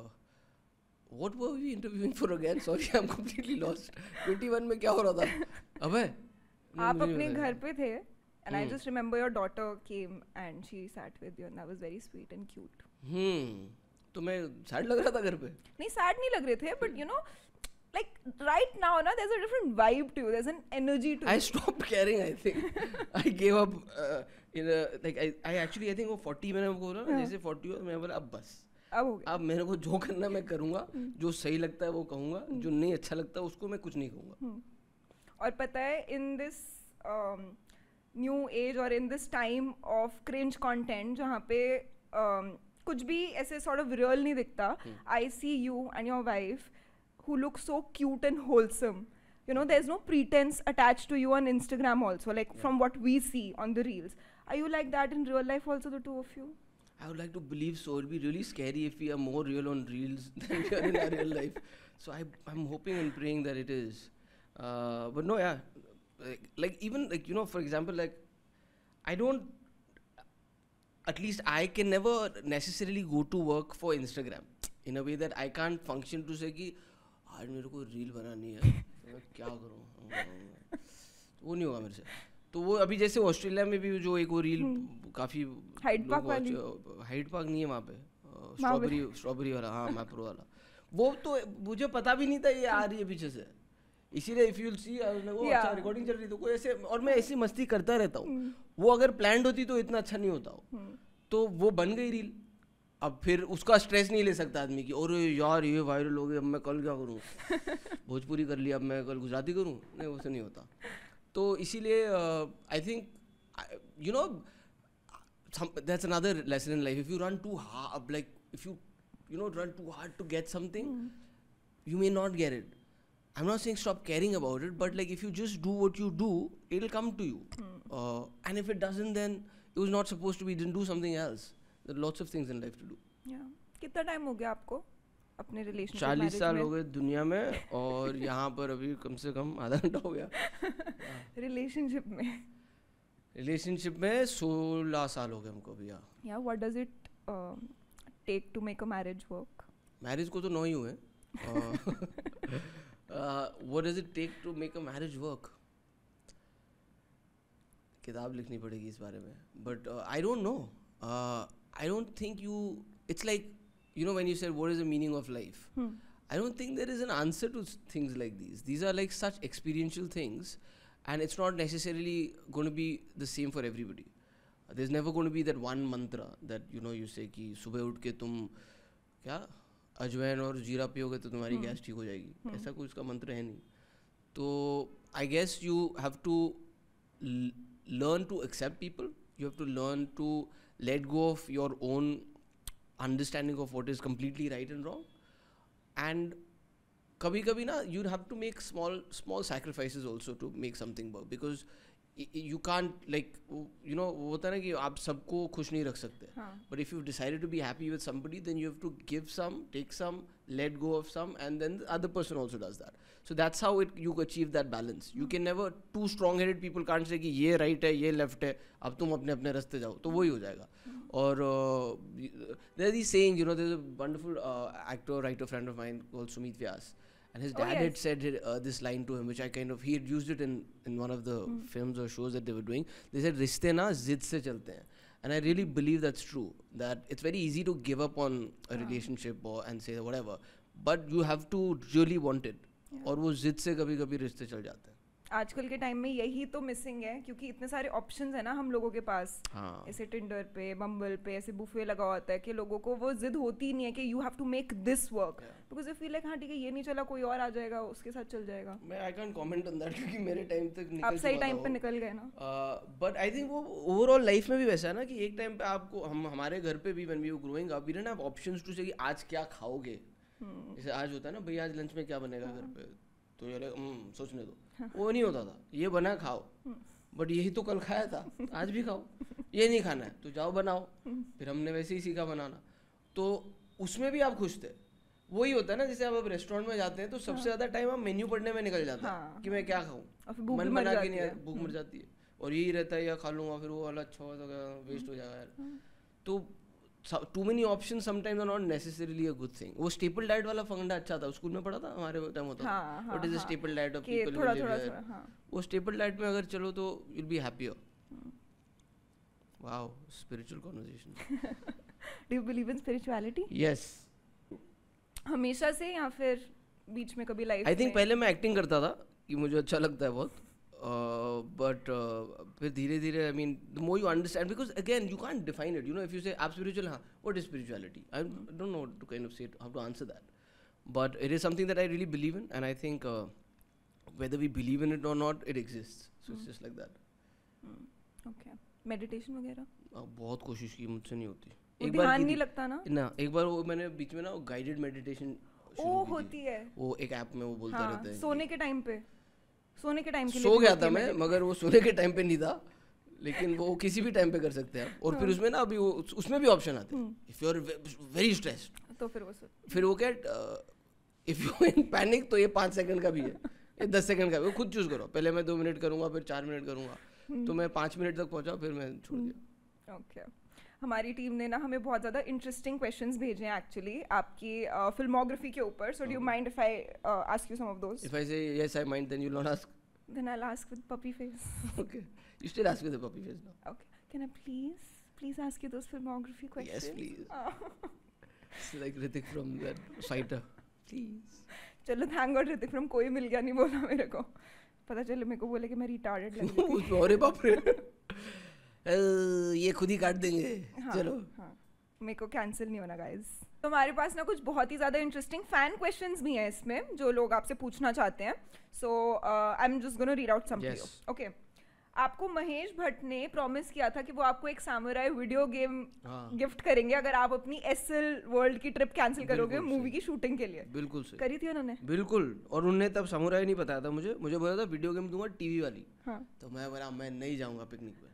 what were we interviewing for again? Sorry, I'm completely lost. 21 mein kya ho raha tha abbe aap apne ghar pe the and hmm. I just remember your daughter came and she sat with you and that was very sweet and cute. Hmm. तुम्हें सैड लग रहा था घर पे? नहीं सैड नहीं लग रहे थे but you know like right now na there's a different vibe to you there's an energy to I you. stopped caring I think I gave up uh, in a like I I actually I think वो 40 मैंने आपको बोला ना जैसे 40 मैंने बोला अब बस अब अब मेरे को जो करना मैं करूँगा हम्म। जो सही लगता है वो कहूँगा हम्म। जो नहीं अच्छा लगता उसको मैं कुछ नहीं कहूँगा हम्म। और पता है इन दिस न्यू एज और in this time of cringe content जहाँ पे um, कुछ भी ऐसे सॉर्ट ऑफ रियल नहीं दिखता I see you and your wife who look so cute and wholesome you know there is no pretence attach to you on Instagram also like from what we see on the reels I you like that in real life also the two of you I would like to believe so. It'll be really scary if we are more real on reels than we are in our real life. So I, I'm hoping and praying that it is. Uh, but no, yeah, like, like even like you know, for example, like I don't. At least I can never necessarily go to work for Instagram in a way that I can't function to say that. I मेरे not रील बनानी तो वो अभी जैसे ऑस्ट्रेलिया में भी जो एक वो रील हम्म। काफी हाइट पार्क वाली पार्क नहीं है वहाँ पे स्ट्रॉबेरी स्ट्रॉबेरी वाला हाँ मैप्रो वाला वो तो मुझे पता भी नहीं था ये आ रही है पीछे से इसीलिए इफ यू सी वो अच्छा रिकॉर्डिंग चल रही तो कोई ऐसे और मैं ऐसी मस्ती करता रहता हूँ हम्म। वो अगर प्लान होती तो इतना अच्छा नहीं होता हो हम्म। तो वो बन गई रील अब फिर उसका स्ट्रेस नहीं ले सकता आदमी की और यार ये वायरल हो गई अब मैं कल क्या करूँ भोजपुरी कर लिया अब मैं कल गुजराती करूँ नहीं वैसे नहीं होता तो इसीलिए I think you know that's another lesson in life if you run too hard like if you you know run too hard to get something you may not get it I am not saying stop caring about it but like if you just do what you do it will come to you and if it doesn't then it was not suppose to be do something else lots of things in life to do कितना टाइम हो गया आपको अपने रिलेशन चालीस साल हो गए दुनिया में और यहाँ पर अभी कम से कम आधा घंटा हो गया रिलेशनशिप में रिलेशनशिप में सोलह साल हो गए हमको भैया या what does it take to make a marriage work marriage को तो नौ ही हुए what does it take to make a marriage work किताब लिखनी पड़ेगी इस बारे में but I don't know I don't think you it's like you know when you said what is the meaning of life hmm. i don't think there is an answer to things like these these are like such experiential things and it's not necessarily going to be the same for everybody uh, there's never going to be that one mantra that you know you say ki subah uth ke tum kya अजवैन और जीरा पियोगे तो तुम्हारी गैस ठीक हो जाएगी ऐसा कोई उसका मंत्र है to तो I guess you have to learn to accept people you have to learn to let go of your own understanding of what is completely right and wrong and कभी कभी ना you have to make small small sacrifices also to make something work because you can't like you know वो होता है ना कि आप सबको खुश नहीं रख सकते but if you decided to be happy with somebody then you have to give some take some let go of some and then other person also does that so that's how it you achieve that balance you can never too strong headed people can't say कि ये राइट है ये लेफ्ट है अब तुम अपने अपने रस्ते जाओ तो वही हो जाएगा हाँ। or uh, there saying, these you know, there's a wonderful uh, actor, writer friend of mine called Sumit Vyas. And his oh, dad oh, yes. had said uh, this line to him, which I kind of, he had used it in, in one of the mm. films or shows that they were doing. They said, "Rishte na zid se chalte hain. And I really believe that's true. That it's very easy to give up on a yeah. relationship or and say whatever, but you have to really want it. Yeah. और वो जिद से कभी कभी रिश्ते चल आजकल के टाइम में यही तो मिसिंग है क्योंकि इतने सारे ऑप्शंस है ना हम लोगों के पास हाँ। ऐसे हाँ. टिंडर पे बम्बल पे ऐसे बुफे लगा होता है कि लोगों को वो जिद होती नहीं है कि you have to make this work because you feel like हाँ ठीक है ये नहीं चला कोई और आ जाएगा उसके साथ चल जाएगा मैं I can't comment on that क्योंकि मेरे टाइम तक निकल आप सही टाइम पे निकल गए ना बट आई थिंक वो ओवरऑल लाइफ में भी वैसा है ना कि एक टाइम पे आपको हम हमारे घर पे भी when we were growing up we didn't have options to say कि आज क्या खाओगे हम्म। जैसे आज होता है ना भैया आज लंच में क्या बनेगा हाँ। घर पे तो ये हम्म, सोचने दो वो नहीं होता था ये बना खाओ बट यही तो कल खाया था आज भी खाओ ये नहीं खाना है तो जाओ बनाओ फिर हमने वैसे ही सीखा बनाना तो उसमें भी आप खुश थे वही होता है ना जैसे आप अब रेस्टोरेंट में जाते हैं तो सबसे हाँ। ज़्यादा टाइम आप मेन्यू पढ़ने में निकल जाता है हाँ। कि मैं क्या खाऊं मन बना के नहीं भूख मर हम्म। जाती है और यही रहता है या खा लूंगा फिर वो वाला अच्छा हुआ तो वेस्ट हो जाएगा यार हम्म। तो too many option sometimes are not necessarily a good thing वो स्टेपल डाइट वाला फंडा अच्छा था स्कूल में पढ़ा था हमारे टाइम होता था what is the staple diet of people थोड़ा थोड़ा हाँ। वो स्टेपल डाइट में अगर चलो तो you will be happier wow spiritual conversation do you believe in spirituality yes हमेशा से या फिर बीच में कभी लाइफ आई थिंक पहले मैं एक्टिंग करता था कि मुझे अच्छा लगता है बहुत बट uh, uh, फिर धीरे धीरे I mean the more you understand because again you can define it you know if you say आप स्पिरिचुअल हाँ what is spirituality I don't know to can of say how to answer that but it is something that I really believe in and I think whether we believe in it or not it exist so it's just like that that meditation uh, hmm. hmm. वगैरह बहुत कोशिश की मुझसे नहीं होती एक बार ध्यान नहीं लगता ना ना एक बार वो मैंने बीच में ना गाइडेड मेडिटेशन वो होती है वो एक ऐप में वो बोलता हाँ, रहता है सोने के टाइम पे सोने के टाइम सो गया था मैं मगर वो सोने के टाइम पे नहीं था लेकिन वो किसी भी टाइम पे कर सकते हैं और फिर हाँ। उसमें ना अभी उसमें भी ऑप्शन आते हैं if you are very stressed तो फिर वो फिर वो कैट इफ यू इन पैनिक तो ये पाँच सेकंड का भी है ये दस सेकंड का भी खुद चूज करो पहले मैं दो मिनट करूंगा फिर चार मिनट करूंगा हम्म। तो मैं पाँच मिनट तक पहुंचा फिर मैं छोड़ दिया ओके हम्म। हमारी टीम ने ना हमें बहुत ज़्यादा इंटरेस्टिंग क्वेश्चन भेजे हैं एक्चुअली आपकी फिल्मोग्राफी के ऊपर so do mind if I ask you some of those if I say yes I mind then you not ask then I'll ask with puppy face. okay. You still ask with a puppy face now. Okay. Can I please, please ask you those filmography questions? Yes, please. Oh. it's like Ritik from that fighter. Please. चलो thank God Hrithik from Koi Mil गया नहीं बोला मेरे को पता चले मेरे को बोले कि मैं रिटार्डेड लग रही हूँ अरे बाप रे ये खुद ही काट देंगे हाँ, चलो हाँ. मेरे को कैंसिल नहीं होना गाइज तो हमारे पास ना कुछ बहुत ही ज़्यादा इंटरेस्टिंग फैन क्वेश्चन भी हैं इसमें जो लोग आपसे पूछना चाहते हैं so I am just gonna read out some okay आपको महेश भट्ट ने प्रॉमिस किया था कि वो आपको एक सामुराई वीडियो गेम हाँ. गिफ्ट करेंगे अगर आप अपनी एसएल वर्ल्ड की ट्रिप कैंसिल करोगे मूवी की शूटिंग के लिए बिल्कुल से करी थी उन्होंने बिल्कुल और उन्होंने तब सामुराई नहीं बताया था मुझे मुझे बोला था वीडियो गेम दूंगा टीवी वाली हाँ. तो मैं बोला मैं नहीं जाऊंगा पिकनिक पे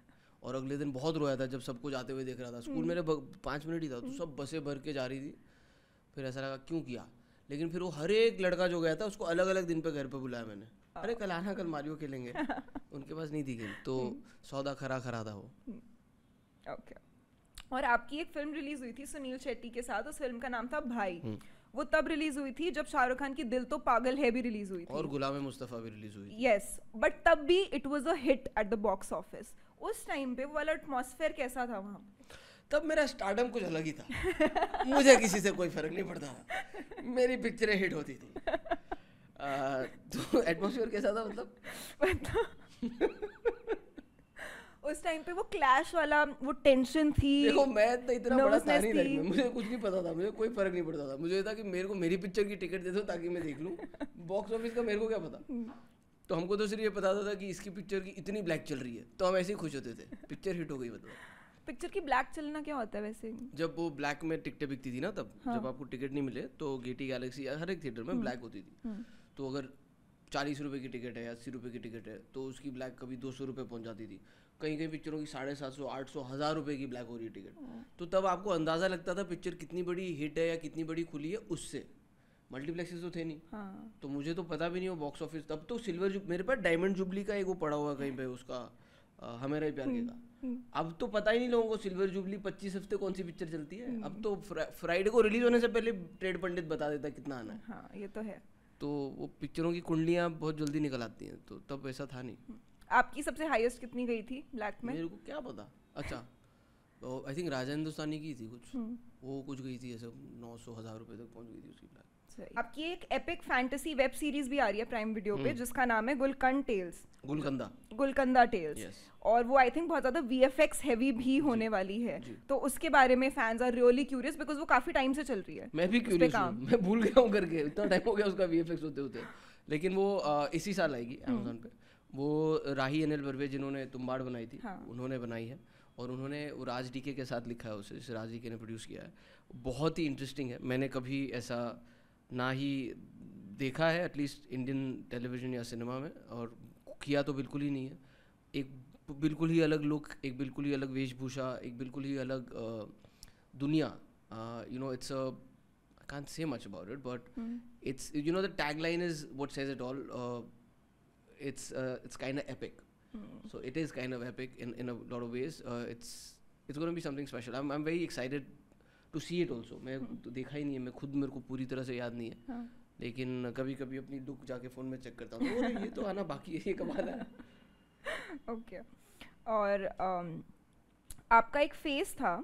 और अगले दिन बहुत रोया था जब सबको जाते हुए देख रहा था स्कूल हम्म। मेरे पाँच मिनट ही था तो हम्म। सब बसें भर के जा रही थी फिर ऐसा लगा क्यों किया लेकिन फिर वो हर एक लड़का जो गया था उसको अलग अलग दिन पे घर पे बुलाया मैंने अरे कल आना कल मारियो खेलेंगे उनके पास नहीं थी गेम तो हम्म। सौदा खरा खरा था वो ओके और आपकी एक फिल्म रिलीज हुई थी सुनील शेट्टी के साथ उस फिल्म का नाम था भाई वो तब रिलीज हुई थी जब शाहरुख खान की दिल तो पागल है भी रिलीज हुई थी और गुलाम मुस्तफा भी रिलीज हुई यस बट तब भी it was a hit at the box office उस टाइम पे वो वाला एटमोसफेयर कैसा था वहाँ तब मेरा स्टार्डम कुछ अलग ही था मुझे किसी से कोई फर्क नहीं पड़ता था मेरी पिक्चरें हिट होती थी तो एटमोसफेयर कैसा था मतलब, मतलब उस टाइम पे वो क्लैश वाला वो टेंशन थी देखो मैं तो इतना बड़ा था नहीं लाइफ में मुझे कुछ नहीं पता था मुझे कोई फर्क नहीं पड़ता था मुझे था कि मेरे को मेरी पिक्चर की टिकट दे दो ताकि मैं देख लूँ बॉक्स ऑफिस का मेरे को क्या पता तो हमको तो सिर्फ ये पता था कि इसकी पिक्चर की इतनी ब्लैक चल रही है तो हम ऐसे ही खुश होते थे पिक्चर हिट हो गई मतलब पिक्चर की ब्लैक चलना क्या होता है वैसे जब वो ब्लैक में टिकटें बिकती थी ना तब हाँ. जब आपको टिकट नहीं मिले तो गेटी गैलेक्सी हर एक थिएटर में ब्लैक हम्म। होती थी हम्म। तो अगर चालीस रुपये की टिकट है अस्सी रुपये की टिकट है तो उसकी ब्लैक कभी दो सौ रुपये पहुँच जाती थी कहीं कहीं पिक्चरों की साढ़े सात सौ आठ सौ हज़ार रुपये की ब्लैक हो रही है टिकट हाँ। तो तब आपको अंदाज़ा लगता था पिक्चर कितनी बड़ी हिट है या कितनी बड़ी खुली है उससे मल्टीप्लेक्सेस तो थे नहीं हाँ. तो मुझे तो पता भी नहीं वो बॉक्स ऑफिस तब तो सिल्वर जुब मेरे पास डायमंड जुबली का एक वो पड़ा हुआ कहीं पे उसका हमेरा ही प्यार के हम्म, का हम्म। अब तो पता ही नहीं लोगों को सिल्वर जुबली पच्चीस हफ्ते कौन सी पिक्चर चलती है अब हम्म। तो फ्राइडे को रिलीज होने से पहले ट्रेड पंडित बता देता कितना आना है हाँ, ये तो है तो वो पिक्चरों की कुंडलियाँ बहुत जल्दी निकल आती हैं तो तब ऐसा था नहीं आपकी सबसे हाईएस्ट कितनी गई थी ब्लैक में मेरे को क्या पता अच्छा आई तो थिंक राजा हिंदुस्तानी की थी कुछ वो कुछ गई थी ऐसे नौ सौ हज़ार रुपये तक पहुँच गई थी उसकी ब्लैक आपकी एक एपिक फैंटेसी वेब सीरीज भी आ रही है प्राइम वीडियो पे hmm. जिसका नाम है गुलकंद टेल्स गुलकंदा गुलकंदा टेल्स और वो आई थिंक बहुत ज्यादा वी एफ एक्स हैवी भी होने वाली है तो उसके बारे में fans are really curious because वो काफी टाइम से चल रही है मैं भी क्यूरियस हूं मैं भूल गया हूं करके इतना टाइम हो गया उसका वीएफएक्स होते होते लेकिन वो इसी साल आएगी अमेजोन hmm. पे वो राही अनिल बर्वे जिन्होंने तुम्बाड़ बनाई थी हाँ. उन्होंने बनाई है और उन्होंने वो राज डीके के साथ लिखा है उसे जिसे राज डीके ने प्रोड्यूस किया है बहुत ही इंटरेस्टिंग है मैंने कभी ऐसा ना ही देखा है एटलीस्ट इंडियन टेलीविजन या सिनेमा में और किया तो बिल्कुल ही नहीं है एक बिल्कुल ही अलग लुक एक बिल्कुल ही अलग वेशभूषा एक बिल्कुल ही अलग दुनिया you know it's a I can't say much about it but it's you know the tag line is what says it all it's it's kind of epic so it is kind of epic in in lot of ways it's it's gonna be something special I am very excited to see it also मैं hmm. तो देखा ही नहीं है मैं खुद मेरे को पूरी तरह से याद नहीं है हाँ। लेकिन कभी कभी अपनी दुख जाके फ़ोन में चेक करता हूँ ये तो आना बाकी है ये कब है ओके और um, आपका एक फेस था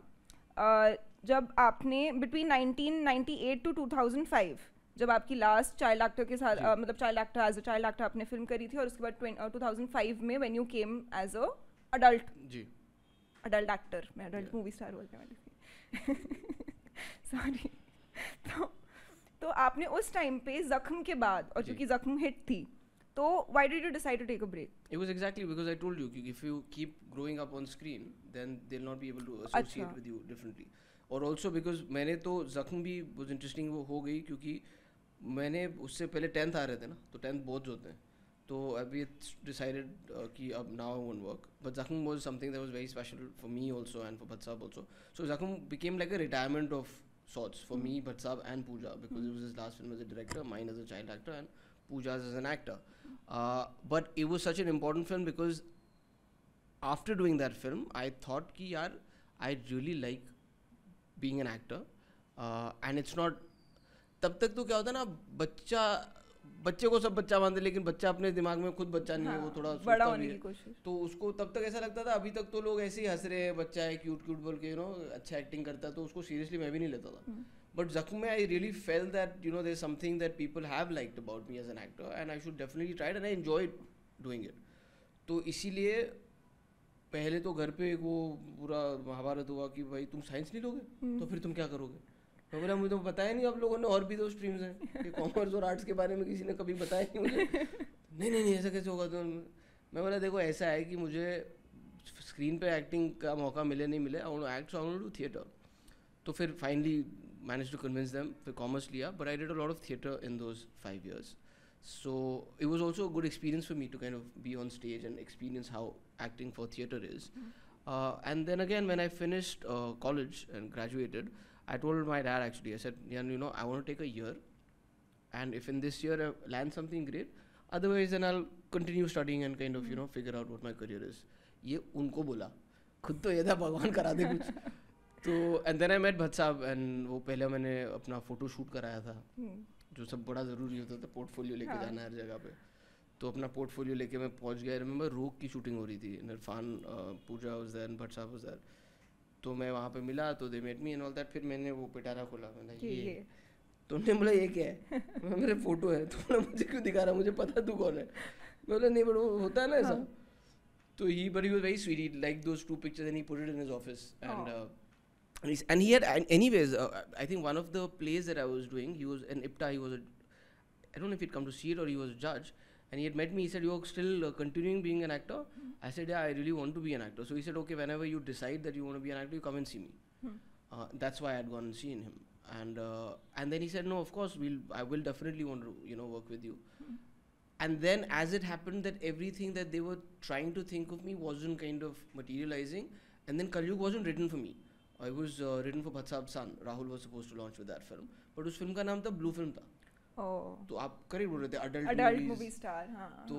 जब आपने बिटवीन 1998 टू 2005 जब आपकी लास्ट चाइल्ड एक्टर के साथ uh, मतलब child actor as a child actor आपने फिल्म करी थी और उसके बाद टू थाउजेंड में when you came as a adult जी अडल्ट एक्टर मैं अडल्ट मूवी स्टार बोलने वाली थी सॉरी तो तो आपने उस टाइम पे जख्म के बाद और क्योंकि जख्म हिट थी तो why did you decide to take a break it was exactly because I told you कि if you keep growing up on screen then they will not be able to associate with you differently और आल्सो बिकॉज मैंने तो जख्म भी वाज इंटरेस्टिंग वो हो गई क्योंकि मैंने उससे पहले 10th आ रहे थे ना तो 10th बहुत होते हैं तो अभी इट्स डिसाइडेड uh, कि अब now one work but Zakhm was something that was very special for me also and for Bhatt sahab also so Zakhm became like a retirement of thoughts for me Bhatt sahab and Pooja because it was is last film as a director mind as a child actor and Pooja as an actor but it was such an important film because after doing that film I thought कि यार I really like being an actor and it's not तब तक तो क्या होता है ना बच्चा बच्चे को सब बच्चा मानते लेकिन बच्चा अपने दिमाग में खुद बच्चा नहीं हाँ, है वो हाँ, थोड़ा बड़ा होने की कोशिश तो उसको तब तक ऐसा लगता था अभी तक तो लोग ऐसे ही हंस रहे हैं बच्चा है क्यूट क्यूट बोल के यू नो अच्छा एक्टिंग करता है तो उसको सीरियसली मैं भी नहीं लेता था बट हम्म। जख्म में I really feel that you know there something that people have like about me as an actor and I should definitely tried and I enjoy doing it तो इसीलिए पहले तो घर पे वो पूरा महाभारत हुआ कि भाई तुम साइंस नहीं लोगे हम्म। तो फिर तुम क्या करोगे तो बोला मुझे तो बताया नहीं आप लोगों ने और भी दो स्ट्रीम्स हैं कॉमर्स और आर्ट्स के बारे में किसी ने कभी बताया नहीं मुझे नहीं नहीं नहीं ऐसा कैसे होगा तो मैं बोला देखो ऐसा है कि मुझे स्क्रीन पर एक्टिंग का मौका मिले नहीं मिले और एक्ट आई टू थिएटर तो फिर finally manage to convince them फिर कॉमर्स लिया but I did a lot of theatre in those five years so it was also good experience for me to kind of be on stage and experience how acting for theatre is and then again when I finished college and graduated I told my dad actually, I said, "Yeah, you know, I want to take a year. And if in this year I land something great, otherwise then I'll continue studying and kind of, mm-hmm. you know, figure out what my career is. ये उनको बोला खुद तो ये था भगवान करा दे कुछ तो and then I met Bhatt sahab and वो पहले मैंने अपना फोटो शूट कराया था जो सब बड़ा ज़रूरी होता था पोर्टफोलियो लेके जाना हर जगह पे तो अपना पोर्टफोलियो लेके मैं पहुंच गया रिमेंबर रोक की शूटिंग हो रही थी इरफान पूजा उस दैन भट साहब उस दैन तो मैं वहाँ पे मिला तो they met me and all that फिर मैंने वो पिटारा खोला मैंने ये, ये। तो उन्होंने बोला ये क्या है मेरे फोटो है तो बोला मुझे क्यों दिखा रहा मुझे पता तू कौन है बोले नहीं बट वो होता है ना ऐसा हाँ। तो he but he was very sweet like those two pictures and he put it in his office and and he had anyways I think one of the place that I was doing he was an IPTA he was I don't know if know come to see it और ही वाज जज and he had met me. He said, "You're still uh, continuing being an actor." Mm. I said, "Yeah, I really want to be an actor." So he said, "Okay, whenever you decide that you want to be an actor, you come and see me." Mm. Uh, that's why I had gone and seen him, and uh, and then he said, "No, of course, we'll I will definitely want to you know work with you." Mm. And then, as it happened, that everything that they were trying to think of me wasn't kind of materializing, and then Kalyug wasn't written for me. It was uh, written for Bhatsab son. Rahul was supposed to launch with that film, but his film ka naam tha Blue Film tha. Oh. तो आप करेक्ट बोल रहे थे अडल्ट अडल्ट मूवी स्टार हाँ तो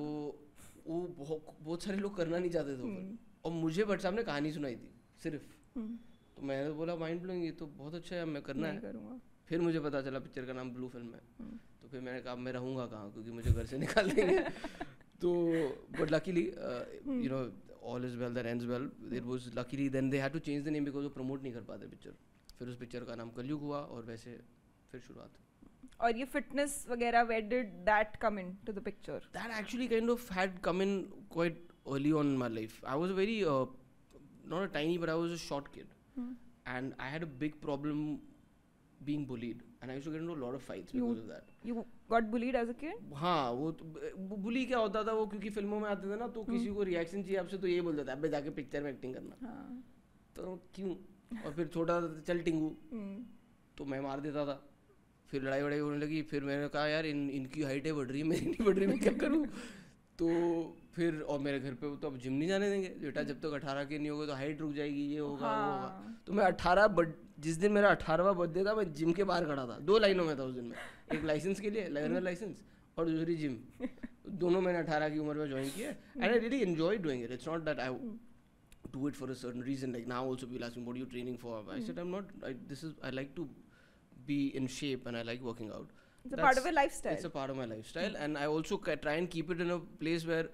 वो बहुत बहुत सारे लोग करना नहीं चाहते थे हम्म। और मुझे बट साहब ने कहानी सुनाई थी सिर्फ हम्म। तो मैंने तो बोला माइंड ब्लोइंग ये तो बहुत अच्छा है मैं करना है करूंगा फिर मुझे पता चला पिक्चर का नाम ब्लू फिल्म है हम्म। तो फिर मैंने कहा मैं रहूँगा कहाँ क्योंकि मुझे घर से निकाल देंगे तो but luckily you know all is well that ends well it was luckily then they had to change the name because वो प्रमोट नहीं कर पाते पिक्चर फिर उस पिक्चर का नाम कलयुग हुआ और वैसे फिर शुरुआत हुई और ये फिटनेस वगैरह where did that come in to the picture that actually kind of had come in quite early on my life I was very not a tiny but I was a short kid and I had a big problem being bullied and I used to get into a lot of fights because of that you got bullied as a kid हां वो तो, बुली क्या होता था वो क्योंकि फिल्मों में आते थे ना तो hmm. किसी को रिएक्शन चाहिए आपसे तो ये बोल देता अबे जाके पिक्चर में एक्टिंग करना हां तो क्यों और फिर छोटा तो चल टिंगू हम्म। तो मैं मार देता था फिर लड़ाई वड़ाई होने लगी फिर मैंने कहा यार इन इनकी हाइटें बढ़ रही है मेरी नहीं बढ़ रही मैं क्या करूँ तो फिर और मेरे घर पे तो अब जिम नहीं जाने देंगे बेटा जब तक तो अठारह के नहीं होगा तो हाइट रुक जाएगी ये होगा हाँ। वो होगा हाँ। तो मैं अठारह बर्थ जिस दिन मेरा अठारहवा बर्थडे था मैं जिम के बाहर खड़ा था दो लाइनों में था उस दिन में एक लाइसेंस के लिए लर्नर लाइसेंस और दूसरी जिम तो दोनों मैंने अठारह की उम्र में ज्वाइन किया and I really enjoy doing it it's not that I do it for a certain reason. Like now, also people ask me, "What you training for?" I mm. said, "I'm not. I, this is. I like to be in shape and I like working out. It's a part of your lifestyle. It's a part of my lifestyle, mm-hmm. and I also ca- try and keep it in a place where,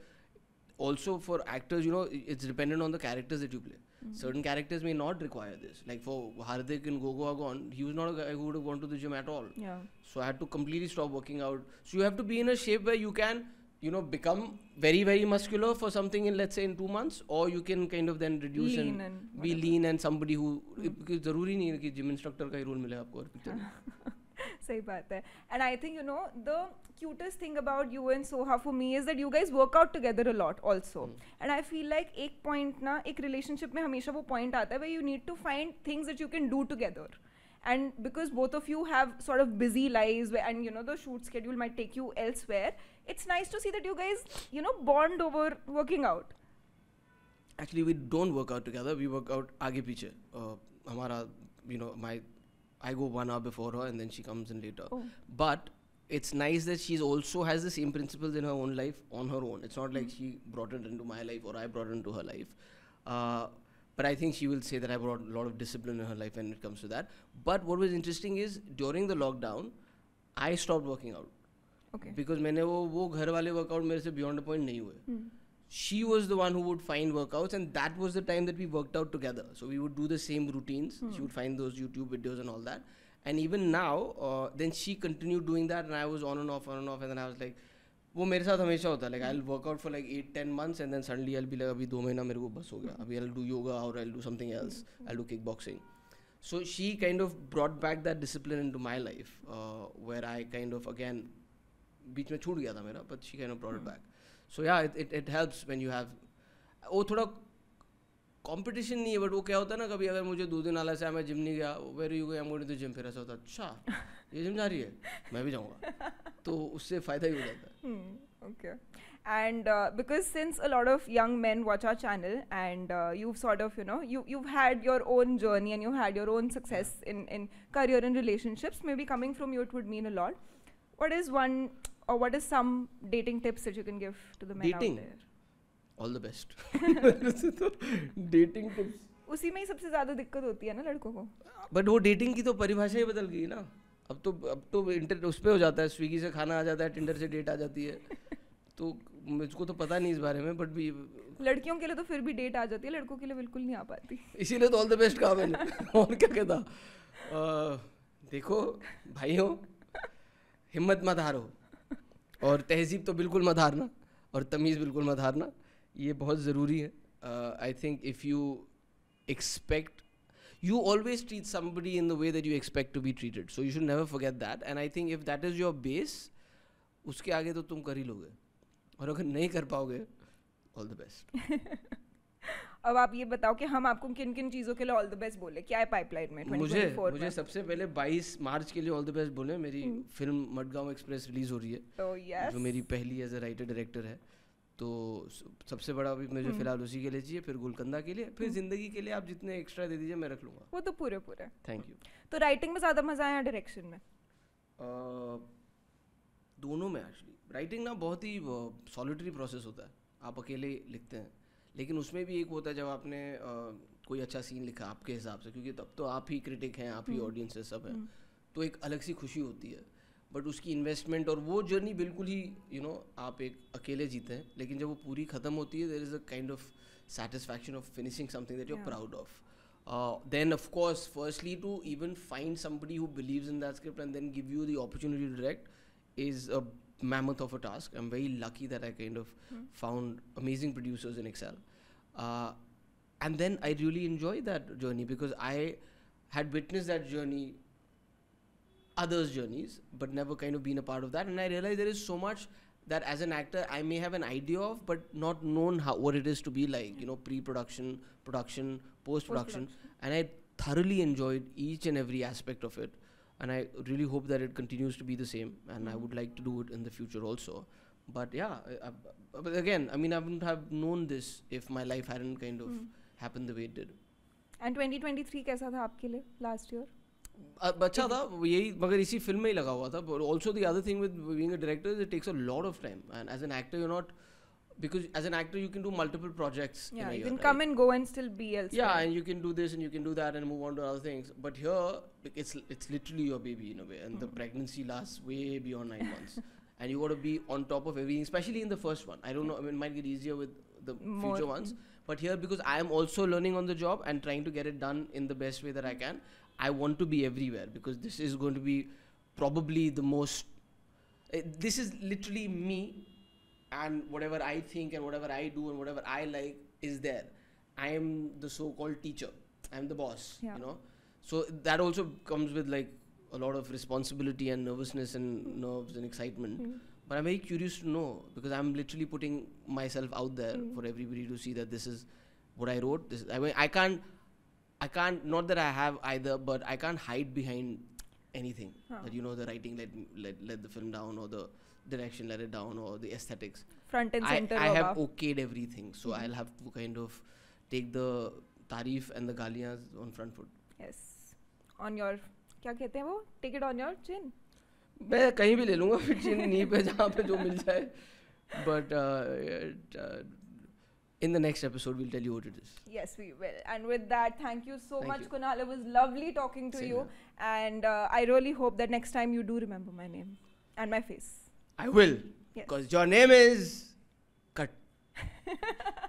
also for actors, you know, it's dependent on the characters that you play. Mm-hmm. Certain characters may not require this. Like for Hardik in Gogo Agon, he was not a guy who would have gone to the gym at all. Yeah. So I had to completely stop working out. So you have to be in a shape where you can you know, become very, very muscular for something in, let's say, in two months, or you can kind of then reduce and, be lean and somebody who. Because zaruri nahi hai ki gym instructor ka hi role mile aapko aur picture. And I think you know the cutest thing about you and Soha for me is that you guys work out together a lot also. Hmm. And I feel like ek point na ek relationship mein hamesha wo point aata hai you need to find things that you can do together. And because both of you have sort of busy lives and you know the shoot schedule might take you elsewhere it's nice to see that you guys, you know, bond over working out. Actually, we don't work out together. We work out aage piche. Uh, hamara, you know, my I go one hour before her and then she comes in later. Oh. But it's nice that she also has the same principles in her own life on her own. It's not like mm-hmm. she brought it into my life or I brought it into her life. Uh, but I think she will say that I brought a lot of discipline in her life when it comes to that. But what was interesting is during the lockdown, I stopped working out. Because मैंने वो वो घर वाले वर्कआउट मेरे से बियॉन्ड पॉइंट नहीं हुए she was the one who would find workouts and that was the time that we worked out together so we would do the same routines hmm. she would find those youtube videos and all that and even now uh, then she continued doing that and i was on and off on and off and then i was like वो मेरे साथ हमेशा होता है like I work out for like eight ten months and then suddenly I be like अभी दो महीना मेरे को बस हो गया अभी आई डू योगा और I do something else I do kick boxing so she kind of brought back that discipline in to my life where I kind of again बीच में छूट गया था मेरा but she can brought it back so yeah it it helps when you have वो थोड़ा कॉम्पिटिशन नहीं है बट वो क्या होता है ना कभी अगर मुझे दो दिन आला से मैं जिम नहीं गया वेर यू गई गोइंग तो जिम फिर ऐसा होता अच्छा ये जिम जा रही है मैं भी जाऊँगा तो उससे फ़ायदा ही हो जाता है okay and uh, because since a lot of young men watch our channel and uh, you've sort of you know you you've had your own journey and you've had your own success yeah. in in career and relationships maybe coming from you it would mean a lot what is one or what is some dating tips that you can give to the men dating. out there? All the best. dating tips. उसी में ही सबसे ज्यादा दिक्कत होती है ना लड़कों को बट वो डेटिंग की तो परिभाषा ही बदल गई ना अब तो अब तो इंटर उस पर हो जाता है स्विगी से खाना आ जाता है टिंडर से डेट आ जाती है तो मुझको तो पता नहीं इस बारे में बट भी लड़कियों के लिए तो फिर भी डेट आ जाती है लड़कों के लिए बिल्कुल नहीं आ पाती इसीलिए तो ऑल द बेस्ट कहा मैंने और क्या कहता देखो भाइयों हिम्मत मत हारो और तहजीब तो बिल्कुल मत हारना और तमीज़ बिल्कुल मत हारना ये बहुत ज़रूरी है I think if you expect you always treat somebody in the way that you expect to be treated so you should never forget that and I think if that is your base उसके आगे तो तुम कर ही लोगे और अगर नहीं कर पाओगे ऑल द बेस्ट अब आप ये बताओ कि हम आपको किन किन चीज़ों के लिए ऑल द बेस्ट बोले क्या है पाइपलाइन में मुझे मुझे में? सबसे पहले 22 मार्च के लिए ऑल द बेस्ट बोले मेरी हम्म। फिल्म मडगांव एक्सप्रेस रिलीज हो रही है तो oh, यस जो मेरी पहली एज ए राइटर डायरेक्टर है तो सबसे बड़ा अभी मुझे हम्म। फिलहाल उसी के लिए चाहिए फिर गुलकंदा के लिए फिर हम्म। जिंदगी के लिए आप जितने एक्स्ट्रा दे दीजिए मैं रख लूंगा वो तो पूरे पूरे थैंक यू तो राइटिंग में ज़्यादा मज़ा आया डायरेक्शन में दोनों में एक्चुअली राइटिंग ना बहुत ही सॉलिटरी प्रोसेस होता है आप अकेले लिखते हैं लेकिन उसमें भी एक होता है जब आपने आ, कोई अच्छा सीन लिखा आपके हिसाब से क्योंकि तब तो आप ही क्रिटिक हैं आप ही ऑडियंस हम्म। है सब है हम्म। तो एक अलग सी खुशी होती है बट उसकी इन्वेस्टमेंट और वो जर्नी बिल्कुल ही यू you नो know, आप एक अकेले जीते हैं लेकिन जब वो पूरी ख़त्म होती है there is a kind of satisfaction of finishing something that you are proud of then of course firstly to even find somebody who believe in that script and then give you the opportunity to direct is a mammoth of a task I am very lucky that I kind of found amazing producers in Excel Uh, and then I really enjoyed that journey because I had witnessed that journey, others' journeys, but never kind of been a part of that. And I realized there is so much that as an actor I may have an idea of, but not known how what it is to be like. You know, pre-production, production, post-production, post-production. and I thoroughly enjoyed each and every aspect of it. And I really hope that it continues to be the same. And I mm-hmm. would like to do it in the future also but yeah, I, I, but again, I mean, I wouldn't have known this if my life hadn't kind of mm. happened the way it did. And 2023 कैसा था आपके लिए लास्ट ईयर अच्छा था यही मगर इसी फिल्म में ही लगा हुआ था also the other thing with being a director is it takes a lot of time and as an actor you not because as an actor you can do multiple projects yeah you year, can come right? and go and still be elsewhere yeah and you can do this and you can do that and move on to other things but here it's it's literally your baby in a way and mm. the hmm. pregnancy lasts way beyond 9 months and you got to be on top of everything, especially in the first one. I don't know. I mean, it might get easier with the More future ones, but here because I am also learning on the job and trying to get it done in the best way that I can. I want to be everywhere because this is going to be probably the most. Uh, this is literally me, and whatever I think and whatever I do and whatever I like is there. I am the so-called teacher. I am the boss. Yeah. You know, so that also comes with like a lot of responsibility and nervousness and nerves and excitement. Mm. But I'm very curious to know because I'm literally putting myself out there mm. for everybody to see that this is what I wrote. This I mean I can't I can't not that I have either, but I can't hide behind anything. That you know the writing let, let let the film down or the direction let it down or the aesthetics. Front and center. I, have okayed everything, so mm I'll have to kind of take the tarif and the galias on front foot. Yes, on your क्या कहते हैं वो take it on your chin मैं कहीं भी ले लूँगा फिर चिन नी पे जहाँ पे जो मिल जाए but in the next episode we'll tell you what it is yes we will and with that thank you so thank much you. kunal it was lovely talking to Same you here. and uh, i really hope that next time you do remember my name and my face i will because yes. your name is cut